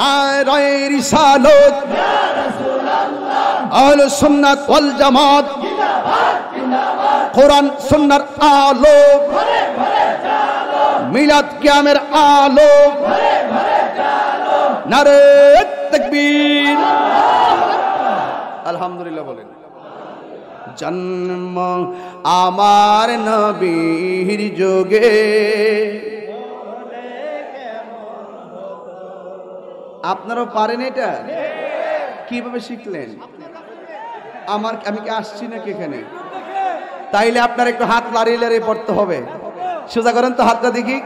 নারায় রিসালত আল সুন্নাত ওয়াল জামাত কোরআন সন্ন্যার আলো মিলাদ ক্যামের আলো নারে তকবীর আলহামদুলিল্লাহ বলেন জন্ম আমার নবীর যোগে আপনারাও পারেন এটা কিভাবে শিখলেন আমার আমি কি আসছি নাকি এখানে তাইলে আপনার একটু হাত লাড়িয়ে লাড়িয়ে পড়তে হবে সোজা করেন তো হাতটা দেখি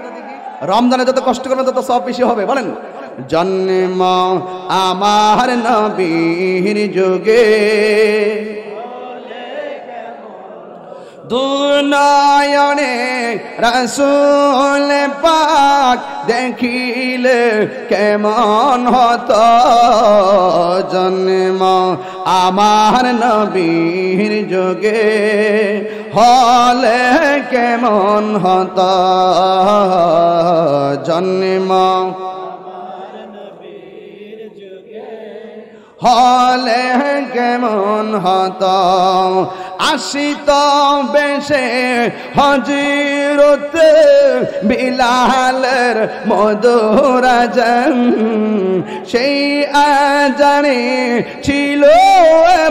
রমজানে যত কষ্ট করবেন তত সব বেশি হবে বলেন জন্ম আমার নবীর যুগে দুনায়নে রসুল পাক দেখিলে কেমন হত জন্ম আমার নবীর যোগে হলে কেমন হত জন্ম হলে কেমন হত আসিত বেশে হজিরত বিলালের মধুরাজ সেই আজানে ছিল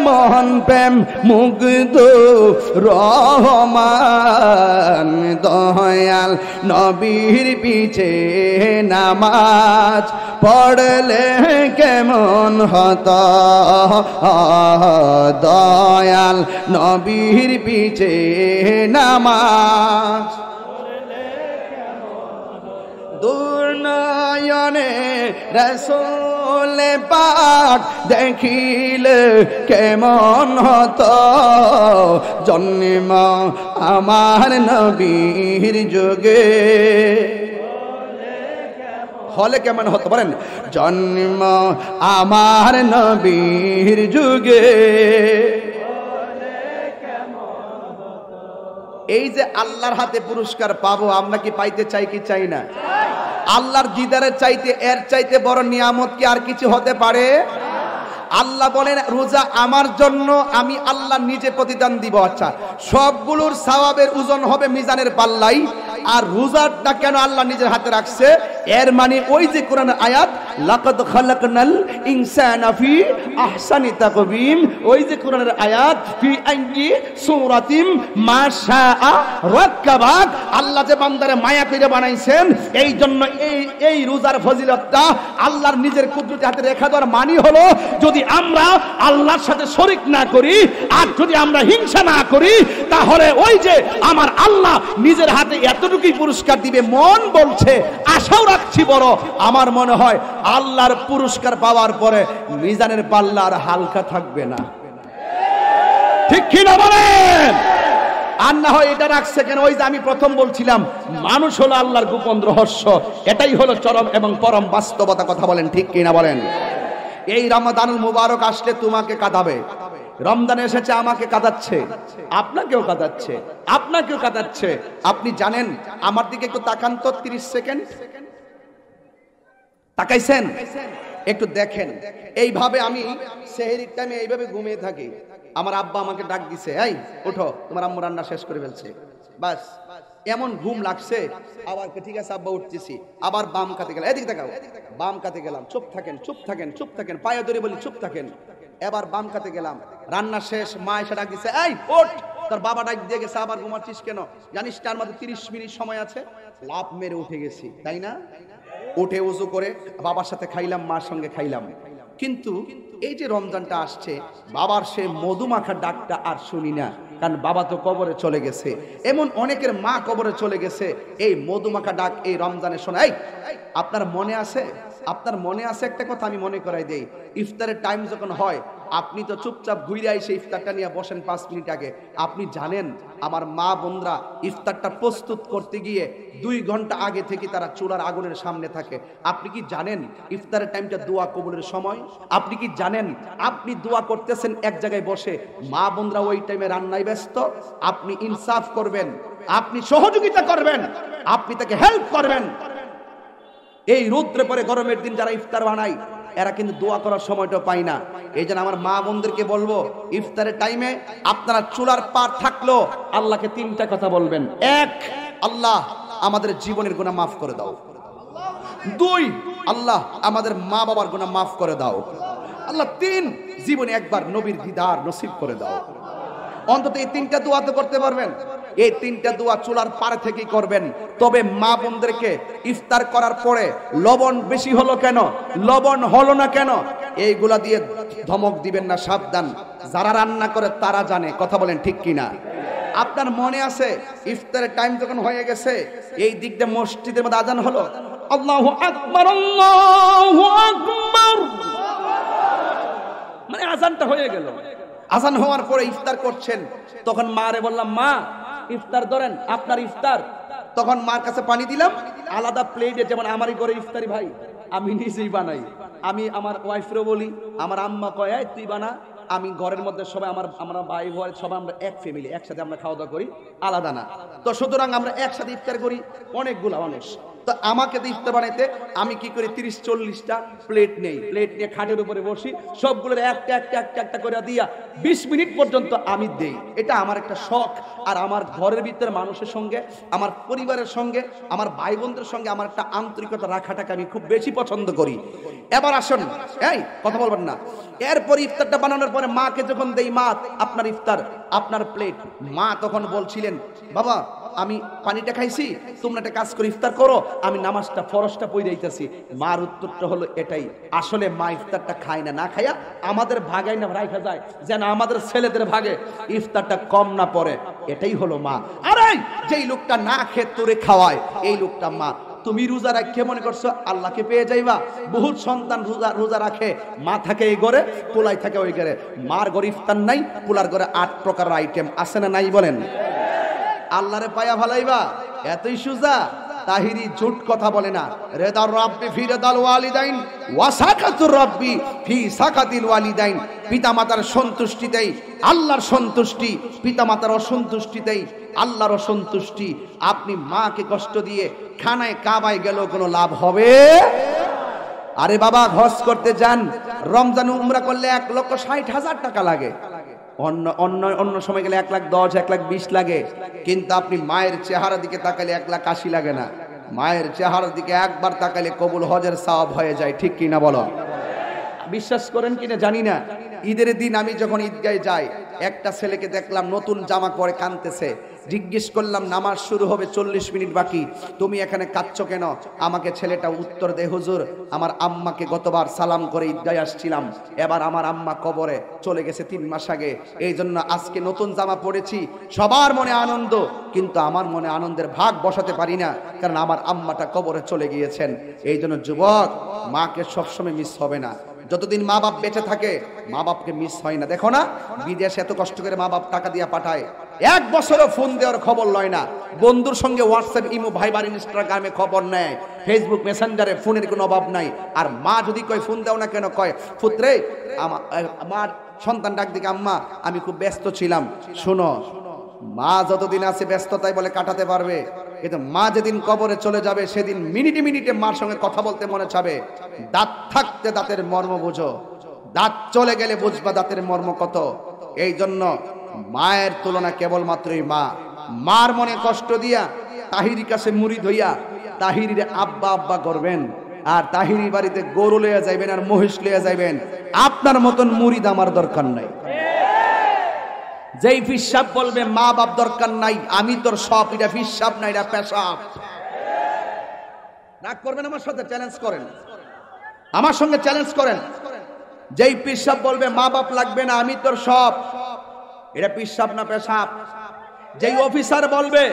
মহন প্রেম মুগ্ধ রহমান দয়াল নবীর পিছে নামাজ পড়লে কেমন হত দয়াল নবী নবীর পিছে নামাজ দুর্নয়নে রসুল পাক দেখিল কেমন হত জন্ম আমার নবীর যুগে হলে কেমন হত বলেন জন্ম আমার নবীর যুগে এই যে আল্লাহর হাতে পুরস্কার পাবো আমরা কি পাইতে চাই কি চাই না আল্লাহর দিদারের চাইতে এর চাইতে বড় নিয়ামত কি আর কিছু হতে পারে আল্লাহ বলেন রোজা আমার জন্য আমি আল্লাহ নিজে প্রতিদান দিব আচ্ছা সবগুলোর সওয়াবের ওজন হবে মিজানের পাল্লাই আর রোজাটা কেন আল্লাহ নিজের হাতে রাখছে এর মানে ওই যে কোরআন আয়াত লাকাদ খালাকনাল ইনসানা ফি আহসানি তাকবীম ওই যে কোরআনের আয়াত ফি আইনি সূরাতিম মা শাআ রাক্কাবাক আল্লাহ যে বান্দারে মায়া করে বানাইছেন এই জন্য এই এই রোজার ফজিলতটা আল্লাহর নিজের কুদরতে হাতে রেখা দেওয়ার মানি হলো যদি আমরা আল্লাহর সাথে শরিক না করি আর যদি আমরা হিংসা না করি তাহলে ওই যে আমার আল্লাহ নিজের হাতে এতটুকুই পুরস্কার দিবে মন বলছে আশাও রাখছি বড় আমার মনে হয় আল্লাহর পুরস্কার পাওয়ার পরে মিজানের পাল্লা আর হালকা থাকবে না ঠিক কিনা বলেন আর না হয় এটা রাখছে কেন ওই যে আমি প্রথম বলছিলাম মানুষ হলো আল্লাহর গোপন রহস্য এটাই হলো চরম এবং পরম বাস্তবতা কথা বলেন ঠিক কিনা বলেন এই রমাদানুল মুবারক আসলে তোমাকে কাঁদাবে রমদান এসেছে আমাকে কাঁদাচ্ছে আপনাকেও কাঁদাচ্ছে আপনাকেও কাঁদাচ্ছে আপনি জানেন আমার দিকে একটু তাকান তো তিরিশ সেকেন্ড তাকাইছেন একটু দেখেন এইভাবে আমি সেহেরির টাইমে এইভাবে ঘুমিয়ে থাকি আমার আব্বা আমাকে ডাক দিছে এই ওঠো তোমার আম্মু রান্না শেষ করে ফেলছে বাস এমন ঘুম লাগছে আবার ঠিক আছে আব্বা উঠতেছি আবার বাম কাতে গেলাম এদিকে দেখাও বাম কাতে গেলাম চুপ থাকেন চুপ থাকেন চুপ থাকেন পায়ে ধরে বলি চুপ থাকেন এবার বাম কাতে গেলাম রান্না শেষ মা এসে ডাক দিছে এই ওঠ তার বাবা ডাক দিয়ে গেছে আবার ঘুমাচ্ছিস কেন জানিস তার মধ্যে তিরিশ মিনিট সময় আছে লাভ মেরে উঠে গেছি তাই না উঠে উজু করে বাবার সাথে খাইলাম মার সঙ্গে খাইলাম কিন্তু এই যে রমজানটা আসছে বাবার সে মধু ডাকটা আর শুনি না কারণ বাবা তো কবরে চলে গেছে এমন অনেকের মা কবরে চলে গেছে এই মধুমাখা ডাক এই রমজানে শোনাই আপনার মনে আছে আপনার মনে আছে একটা কথা আমি মনে করাই দেই ইফতারের টাইম যখন হয় আপনি তো চুপচাপ ঘুরে সেই ইফতারটা নিয়ে বসেন পাঁচ মিনিট আগে আপনি জানেন আমার মা বোনরা ইফতারটা প্রস্তুত করতে গিয়ে দুই ঘন্টা আগে থেকে তারা চুলার আগুনের সামনে থাকে আপনি কি জানেন ইফতারের টাইমটা দোয়া কবুলের সময় আপনি কি জানেন আপনি দোয়া করতেছেন এক জায়গায় বসে মা বোনরা ওই টাইমে রান্নায় ব্যস্ত আপনি ইনসাফ করবেন আপনি সহযোগিতা করবেন আপনি তাকে হেল্প করবেন এই রৌদ্রে পরে গরমের দিন যারা ইফতার বানায় এরা কিন্তু দোয়া করার সময়টা পায় না এই জন্য আমার মা বোনদেরকে বলবো ইফতারের টাইমে আপনারা চুলার পার থাকলো আল্লাহকে তিনটা কথা বলবেন এক আল্লাহ আমাদের জীবনের গুণা মাফ করে দাও দুই আল্লাহ আমাদের মা বাবার গুণা মাফ করে দাও আল্লাহ তিন জীবনে একবার নবীর দিদার নসিব করে দাও অন্তত এই তিনটা দোয়া তো করতে পারবেন এই তিনটা দোয়া চুলার পারে থেকেই করবেন তবে মা বোনদেরকে ইফতার করার পরে লবণ বেশি হলো কেন লবণ হলো না কেন এইগুলা দিয়ে ধমক দিবেন না সাবধান যারা রান্না করে তারা জানে কথা বলেন ঠিক কিনা আপনার মনে আছে ইফতারের টাইম যখন হয়ে গেছে এই দিক দিয়ে মসজিদের মধ্যে আজান হলো মানে আজানটা হয়ে গেল আজান হওয়ার পরে ইফতার করছেন তখন মা রে বললাম মা ইফতার ধরেন আপনার ইফতার তখন মার কাছে পানি দিলাম আলাদা প্লেটে যেমন আমারই ঘরে ইফতারি ভাই আমি নিজেই বানাই আমি আমার ওয়াইফরেও বলি আমার আম্মা কয় তুই বানা আমি ঘরের মধ্যে সবাই আমার আমরা ভাই ভাই সবাই আমরা এক ফ্যামিলি একসাথে আমরা খাওয়া দাওয়া করি আলাদা না তো সুতরাং আমরা একসাথে ইফতার করি অনেকগুলা মানুষ তো আমাকে তো ইফতার বানাইতে আমি কি করি তিরিশ চল্লিশটা প্লেট নেই প্লেট নিয়ে খাটের উপরে বসি সবগুলো একটা একটা একটা একটা করে দিয়া বিশ মিনিট পর্যন্ত আমি দেই এটা আমার একটা শখ আর আমার ঘরের ভিতরে মানুষের সঙ্গে আমার পরিবারের সঙ্গে আমার ভাই বোনদের সঙ্গে আমার একটা আন্তরিকতা রাখাটাকে আমি খুব বেশি পছন্দ করি এবার আসুন এই কথা বলবেন না এরপর ইফতারটা বানানোর পরে মাকে যখন দেই মা আপনার ইফতার আপনার প্লেট মা তখন বলছিলেন বাবা আমি পানিটা খাইছি তোমরা একটা কাজ করে ইফতার করো আমি নামাজটা ফরসটা পই দিতেছি মার উত্তরটা হলো এটাই আসলে মা ইফতারটা খায় না না খায়া আমাদের ভাগাই না রাইখা যায় যেন আমাদের ছেলেদের ভাগে ইফতারটা কম না পড়ে এটাই হলো মা আরে যেই লোকটা না খেয়ে তোরে খাওয়ায় এই লোকটা মা তুমি রোজা রাখে মনে করছো আল্লাহকে পেয়ে যাইবা বহুত সন্তান রোজা রোজা রাখে মা থাকে এই ঘরে পোলাই থাকে ওই ঘরে মার গরিফতার নাই পোলার ঘরে আট প্রকার আইটেম আছে না নাই বলেন আল্লাহরে পায়া ভালাইবা এতই সুজা তাহিরি জুট কথা বলে না রেদার রাব্বি ফি রেদাল ওয়ালিদাইন সাকাতুর রাব্বি ফি সাকাতিল ওয়ালিদাইন পিতামাতার সন্তুষ্টিতেই আল্লাহর সন্তুষ্টি পিতামাতার অসন্তুষ্টিতেই আল্লাহর অসন্তুষ্টি আপনি মাকে কষ্ট দিয়ে খানায় কাবায় গেলেও কোনো লাভ হবে আরে বাবা হজ করতে যান রমজান উমরা করলে এক লক্ষ ষাট হাজার টাকা লাগে অন্য অন্য অন্য সময় গেলে এক লাখ দশ এক লাখ বিশ লাগে কিন্তু আপনি মায়ের চেহারা দিকে তাকালে এক লাখ আশি লাগে না মায়ের চেহারার দিকে একবার তাকালে কবুল হজের সাব হয়ে যায় ঠিক কি না বলো বিশ্বাস করেন কিনা জানি না ঈদের দিন আমি যখন ঈদগায় যাই একটা ছেলেকে দেখলাম নতুন জামা পরে কানতেছে জিজ্ঞেস করলাম নামাজ শুরু হবে চল্লিশ মিনিট বাকি তুমি এখানে কাঁদছ কেন আমাকে ছেলেটা উত্তর দে হুজুর আমার আম্মাকে গতবার সালাম করে ঈদগায় আসছিলাম এবার আমার আম্মা কবরে চলে গেছে তিন মাস আগে এই জন্য আজকে নতুন জামা পড়েছি সবার মনে আনন্দ কিন্তু আমার মনে আনন্দের ভাগ বসাতে পারি না কারণ আমার আম্মাটা কবরে চলে গিয়েছেন এই জন্য যুবক মাকে সবসময় মিস হবে না যতদিন মা বাপ বেঁচে থাকে মা বাপকে মিস হয় না দেখো না বিদেশে এত কষ্ট করে মা বাপ টাকা দিয়ে পাঠায় এক বছরও ফোন দেওয়ার খবর লয় না বন্ধুর সঙ্গে হোয়াটসঅ্যাপ ইমো ভাইবার ইনস্টাগ্রামে খবর নেয় ফেসবুক মেসেঞ্জারে ফোনের কোনো অভাব নাই আর মা যদি কয় ফোন দাও না কেন কয় পুত্রে আমার সন্তান ডাক দিকে আম্মা আমি খুব ব্যস্ত ছিলাম শোনো মা যতদিন আছে ব্যস্ততায় বলে কাটাতে পারবে কিন্তু মা যেদিন কবরে চলে যাবে সেদিন মিনিটে মিনিটে মার সঙ্গে কথা বলতে মনে চাবে দাঁত থাকতে দাঁতের মর্ম বোঝো দাঁত চলে গেলে বুঝবা দাঁতের মর্ম কত এই জন্য মায়ের তুলনা কেবলমাত্রই মা মার মনে কষ্ট দিয়া তাহির কাছে মুড়ি ধইয়া তাহিরির আব্বা আব্বা করবেন আর তাহিরি বাড়িতে গরু লইয়া যাইবেন আর মহিষ লইয়া যাইবেন আপনার মতন মুড়ি দামার দরকার নাই যেই ফিসাব বলবে মা বাপ দরকার নাই আমি তোর সব এটা ফিসাব না এটা পেশাব রাগ করবেন আমার সাথে চ্যালেঞ্জ করেন আমার সঙ্গে চ্যালেঞ্জ করেন যেই পিসাব বলবে মা বাপ লাগবে না আমি তোর সব এটা পিসাব না পেশাব যেই অফিসার বলবে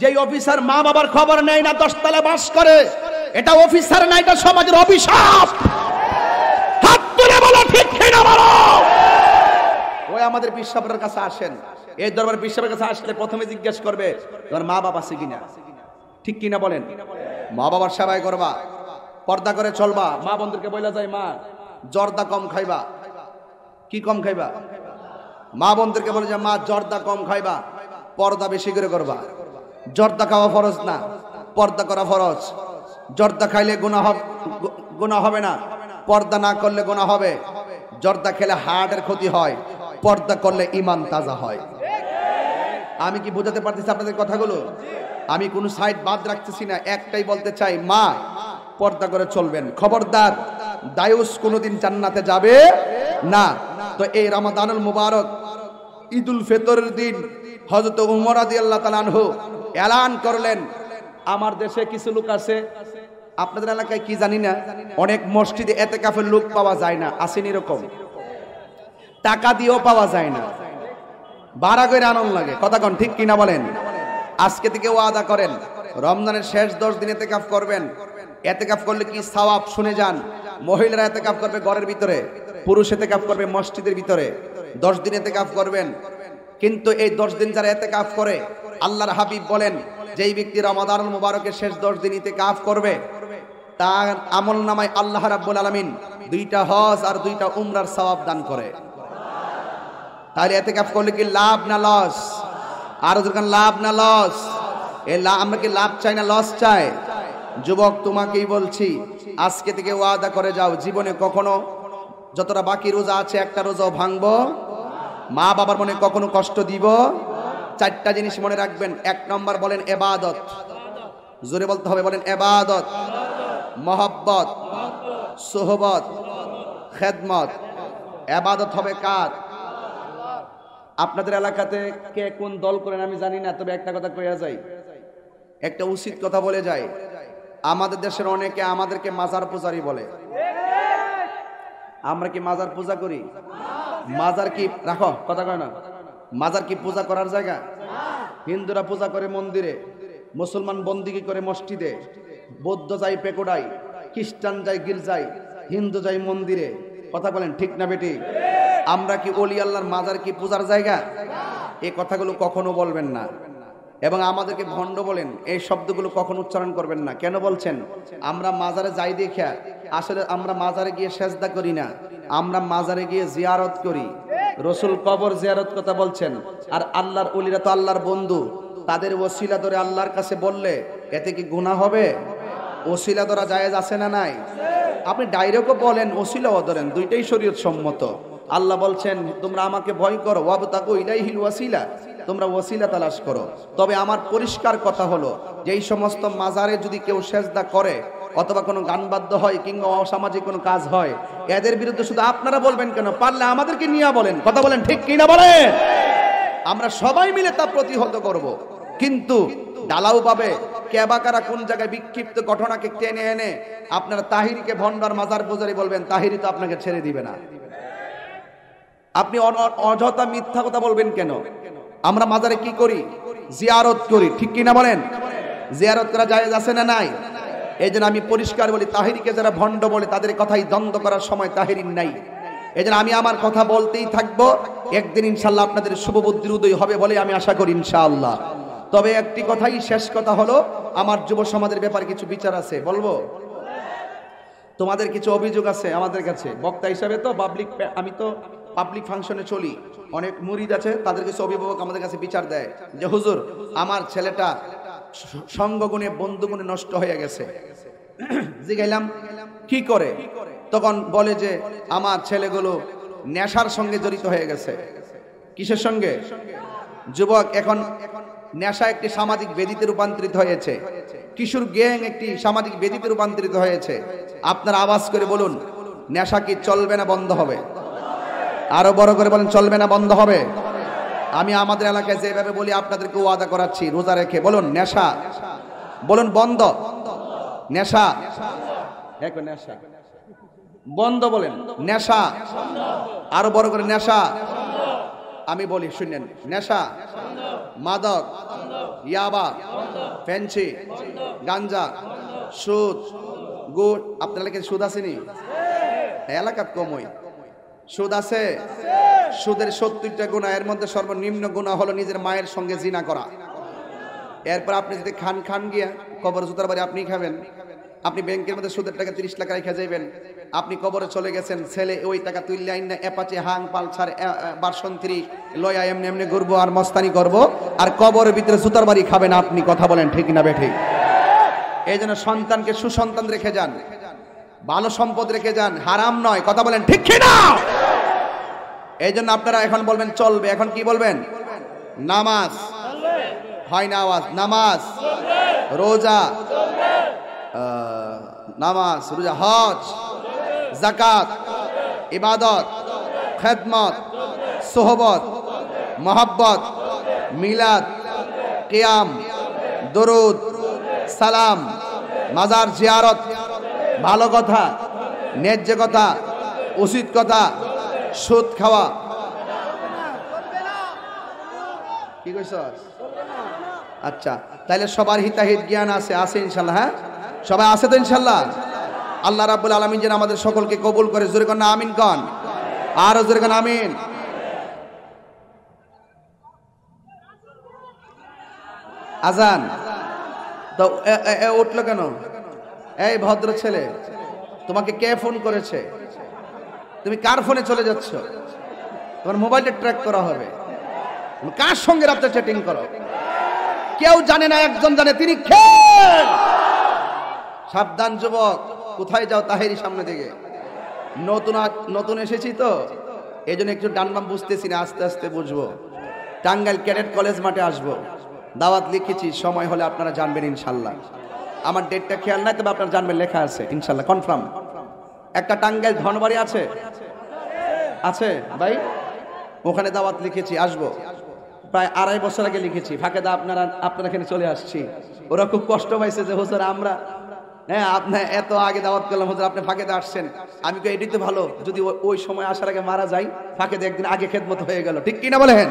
যেই অফিসার মা বাবার খবর নেয় না দশতলা বাস করে এটা অফিসার না এটা সমাজের অভিশাপ হাত তুলে বলো ঠিক ওই আমাদের বিশ্বাবের কাছে আসেন এই দরবার বিশ্বাবের কাছে আসলে প্রথমে জিজ্ঞেস করবে তোমার মা বাবা আছে কিনা ঠিক কিনা বলেন মা বাবার সেবাই করবা পর্দা করে চলবা মা বন্ধুকে বইলা যায় মা জর্দা কম খাইবা কি কম খাইবা মা বোনদেরকে বলে যে মা জর্দা কম খাইবা পর্দা বেশি করে করবা জর্দা খাওয়া ফরজ না পর্দা করা ফরজ জর্দা খাইলে গুণা হবে গুণা হবে না পর্দা না করলে গুণা হবে জর্দা খেলে হার্টের ক্ষতি হয় পর্দা করলে ইমান তাজা হয় আমি কি বোঝাতে পারতেছি আপনাদের কথাগুলো আমি কোনো সাইড বাদ রাখতেছি না একটাই বলতে চাই মা পর্দা করে চলবেন খবরদার দায়ুস কোনোদিন জান্নাতে যাবে না তো এই রামাদানুল মুবারক ঈদুল ফেতরের দিন হজরত উমর আদি আল্লাহ তালানহু এলান করলেন আমার দেশে কিছু লোক আছে আপনাদের এলাকায় কি জানি না অনেক মসজিদে এতে কাফের লোক পাওয়া যায় না আসেন এরকম টাকা দিয়েও পাওয়া যায় না বাড়া করে আনন্দ লাগে কথা কন ঠিক কিনা বলেন আজকে থেকে ওয়াদা করেন রমজানের শেষ দশ দিন এতে কাফ করবেন এতে কাফ করলে কি সাওয়াব শুনে যান মহিলারা এতে কাফ করবে ঘরের ভিতরে পুরুষ এতে কাপ করবে মসজিদের ভিতরে দশ দিন এতে কাপ করবেন কিন্তু এই দশ দিন যারা এতে কাপ করে আল্লাহর হাবিব বলেন যেই ব্যক্তি রমাদান মুবারকের শেষ দশ দিন এতে কাপ করবে তার আমল নামায় আল্লাহ রাব্বুল আলমিন দুইটা হজ আর দুইটা উমরার সবাব দান করে তাহলে এতে কাপ করলে কি লাভ না লস আর দোকান লাভ না লস এ আমরা কি লাভ চাই না লস চাই যুবক তোমাকেই বলছি আজকে থেকে ওয়াদা করে যাও জীবনে কখনো যতটা বাকি রোজা আছে একটা রোজাও ভাঙব মা বাবার মনে কখনো কষ্ট দিব চারটা জিনিস মনে রাখবেন এক নম্বর বলেন এবাদত জোরে বলতে হবে বলেন এবাদত মহব্বত সোহবত খেদমত এবাদত হবে কাজ আপনাদের এলাকাতে কে কোন দল করেন আমি জানি না তবে একটা কথা কইয়া যাই একটা উচিত কথা বলে যায় আমাদের দেশের অনেকে আমাদেরকে মাজার পূজারি বলে আমরা কি মাজার পূজা করি মাজার কি রাখো কথা কয় না মাজার কি পূজা করার জায়গা হিন্দুরা পূজা করে মন্দিরে মুসলমান কি করে মসজিদে বৌদ্ধ যায় পেকোডাই খ্রিস্টান যায় গির্জায় হিন্দু যায় মন্দিরে কথা বলেন ঠিক না বেটি আমরা কি অলি আল্লাহর মাজার কি পূজার জায়গা এ কথাগুলো কখনো বলবেন না এবং আমাদেরকে ভণ্ড বলেন এই শব্দগুলো কখন উচ্চারণ করবেন না কেন বলছেন আমরা মাজারে যাই দেখিয়া আসলে আমরা মাজারে গিয়ে সেজদা করি না আমরা মাজারে গিয়ে জিয়ারত করি রসুল কবর জিয়ারত কথা বলছেন আর আল্লাহর অলিরা তো আল্লাহর বন্ধু তাদের ওসিলা ধরে আল্লাহর কাছে বললে এতে কি গুণা হবে ওসিলা ধরা জায়েজ আছে না নাই আপনি ডাইরেক্টও বলেন ওসিলাও ধরেন দুইটাই শরীর সম্মত আল্লাহ বলছেন তোমরা আমাকে ভয় করো ওয়াবতাকু ইলাইহিল ওয়াসিলা তোমরা ওয়াসিলা তালাশ করো তবে আমার পরিষ্কার কথা হলো যে এই সমস্ত মাজারে যদি কেউ সেজদা করে অথবা কোনো গানবাদ্য হয় কিংবা অসামাজিক কোনো কাজ হয় এদের বিরুদ্ধে শুধু আপনারা বলবেন কেন পারলে আমাদেরকে নিয়ে বলেন কথা বলেন ঠিক কিনা বলে আমরা সবাই মিলে তা প্রতিহত করব। কিন্তু ডালাও পাবে কেবাকারা কোন জায়গায় বিক্ষিপ্ত ঘটনাকে টেনে এনে আপনারা তাহিরিকে ভণ্ডার মাজার পূজারি বলবেন তাহিরি তো আপনাকে ছেড়ে দিবে না আপনি অযথা মিথ্যা কথা বলবেন কেন আমরা মাজারে কি করি জিয়ারত করি ঠিক কিনা বলেন জিয়ারত করা জায়েজ আছে না নাই এই জন্য আমি পরিষ্কার বলি তাহিরিকে যারা ভণ্ড বলে তাদের কথাই দ্বন্দ্ব করার সময় তাহিরিন নাই এই আমি আমার কথা বলতেই থাকবো একদিন ইনশাল্লাহ আপনাদের শুভ বুদ্ধির উদয় হবে বলে আমি আশা করি ইনশাআল্লাহ তবে একটি কথাই শেষ কথা হলো আমার যুব সমাজের ব্যাপারে কিছু বিচার আছে বলবো তোমাদের কিছু অভিযোগ আছে আমাদের কাছে বক্তা হিসাবে তো পাবলিক আমি তো পাবলিক ফাংশনে চলি অনেক মুরিদ আছে তাদের কিছু অভিভাবক আমাদের কাছে বিচার দেয় যে হুজুর আমার ছেলেটা সঙ্গগুণে বন্ধুগুণে নষ্ট হয়ে গেছে [clears throat] জিগাইলাম কি করে তখন বলে যে আমার ছেলেগুলো নেশার সঙ্গে জড়িত হয়ে গেছে কিসের সঙ্গে যুবক এখন নেশা একটি সামাজিক বেদিতে রূপান্তরিত হয়েছে কিশোর গ্যাং একটি সামাজিক বেদিতে রূপান্তরিত হয়েছে আপনার আওয়াজ করে বলুন নেশা কি চলবে না বন্ধ হবে আরো বড় করে বলেন চলবে না বন্ধ হবে আমি আমাদের এলাকায় যেভাবে বলি আপনাদেরকে ওয়াদা করাচ্ছি রোজা রেখে বলুন নেশা বলুন বন্ধ নেশা নেশা বন্ধ বলেন নেশা আরো বড় করে নেশা আমি বলি শুনেন নেশা মাদক ইয়াবা ফেন্সি গাঞ্জা সুদ গুড় আপনার এলাকায় সুদ আসেনি এলাকার কম হয় সুদ আছে সুদের সত্তরটা গুণা এর মধ্যে সর্বনিম্ন গুণা হলো নিজের মায়ের সঙ্গে জিনা করা এরপর আপনি যদি খান খান গিয়া কবর জুতার বাড়ি আপনি খাবেন আপনি ব্যাংকের মধ্যে সুদের টাকা তিরিশ টাকা রেখে যাইবেন আপনি কবরে চলে গেছেন ছেলে ওই টাকা তুললে লাইন না এপাচে হাং পালছার বারসন্ত্রী লয়া এমনি এমনি ঘুরবো আর মস্তানি করবো আর কবরের ভিতরে জুতার বাড়ি খাবেন আপনি কথা বলেন ঠিক না বেঠিক এই জন্য সন্তানকে সুসন্তান রেখে যান ভালো সম্পদ রেখে যান হারাম নয় কথা বলেন ঠিক না এই জন্য আপনারা এখন বলবেন চলবে এখন কি বলবেন নামাজ হয় না আওয়াজ নামাজ রোজা নামাজ রোজা হজ জাকাত ইবাদত খেদমত সোহবত মহব্বত মিলাদ কেয়াম দরুদ সালাম মাজার জিয়ারত ভালো কথা ন্যায্য কথা উচিত কথা সুদ খাওয়া কি কইস আচ্ছা তাহলে সবার হিতাহিত জ্ঞান আছে আছে ইনশাল্লাহ হ্যাঁ সবাই আছে তো ইনশাল্লাহ আল্লাহ রাবুল আলমিন যেন আমাদের সকলকে কবুল করে জোরে কন্যা আমিন কন আরো জোরে কন্যা আমিন আজান তো উঠলো কেন এই ভদ্র ছেলে তোমাকে কে ফোন করেছে তুমি কার ফোনে চলে যাচ্ছ তোমার মোবাইলে ট্র্যাক করা হবে কার সঙ্গে রাত্রে চ্যাটিং করো কেউ জানে না একজন জানে তিনি সাবধান যুবক কোথায় যাও তাহেরি সামনে দিকে নতুন নতুন এসেছি তো এই জন্য একটু ডানবাম বুঝতেছি না আস্তে আস্তে বুঝবো টাঙ্গাইল ক্যাডেট কলেজ মাঠে আসবো দাওয়াত লিখেছি সময় হলে আপনারা জানবেন ইনশাল্লাহ আমার ডেটটা খেয়াল নাই তবে আপনার জানবেন লেখা আছে ইনশাল্লাহ কনফার্ম একটা টাঙ্গাইল ধনবাড়ি আছে আছে ভাই ওখানে দাওয়াত লিখেছি আসবো প্রায় আড়াই বছর আগে লিখেছি ফাঁকে দা আপনারা আপনারা এখানে চলে আসছি ওরা খুব কষ্ট পাইছে যে হোসার আমরা হ্যাঁ আপনার এত আগে দাওয়াত করলাম হোসার আপনি ফাঁকে আসছেন আমি তো এটি তো ভালো যদি ওই সময় আসার আগে মারা যাই ফাঁকে একদিন আগে খেদমত হয়ে গেল ঠিক কিনা বলেন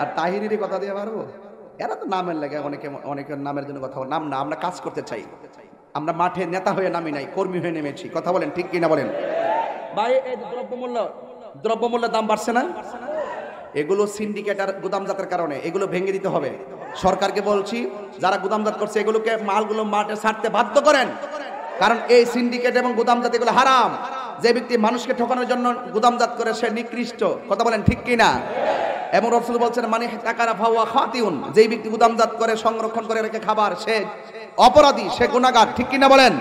আর তাহিরিরই কথা দিয়ে পারবো এরা তো নামের লাগে অনেকে অনেকের নামের জন্য কথা বলে নাম না আমরা কাজ করতে চাই আমরা মাঠে নেতা হয়ে নামি নাই কর্মী হয়ে নেমেছি কথা বলেন ঠিক কিনা বলেন ভাই এই দ্রব্যমূল্য দ্রব্যমূল্যের দাম বাড়ছে না এগুলো সিন্ডিকেটার গুদামজাতের কারণে এগুলো ভেঙে দিতে হবে সরকারকে বলছি যারা গুদামজাত করছে এগুলোকে মালগুলো মাঠে ছাড়তে বাধ্য করেন কারণ এই সিন্ডিকেট এবং গুদামজাত এগুলো হারাম যে ব্যক্তি মানুষকে ঠকানোর জন্য গুদামজাত করে সে নিকৃষ্ট কথা বলেন ঠিক কিনা এবং রসুল বলছেন মানে টাকারা ভাওয়া খাতিউন যেই ব্যক্তি গুদামজাত করে সংরক্ষণ করে রেখে খাবার সে অপরাধী সে গুণাগার ঠিক কিনা বলেন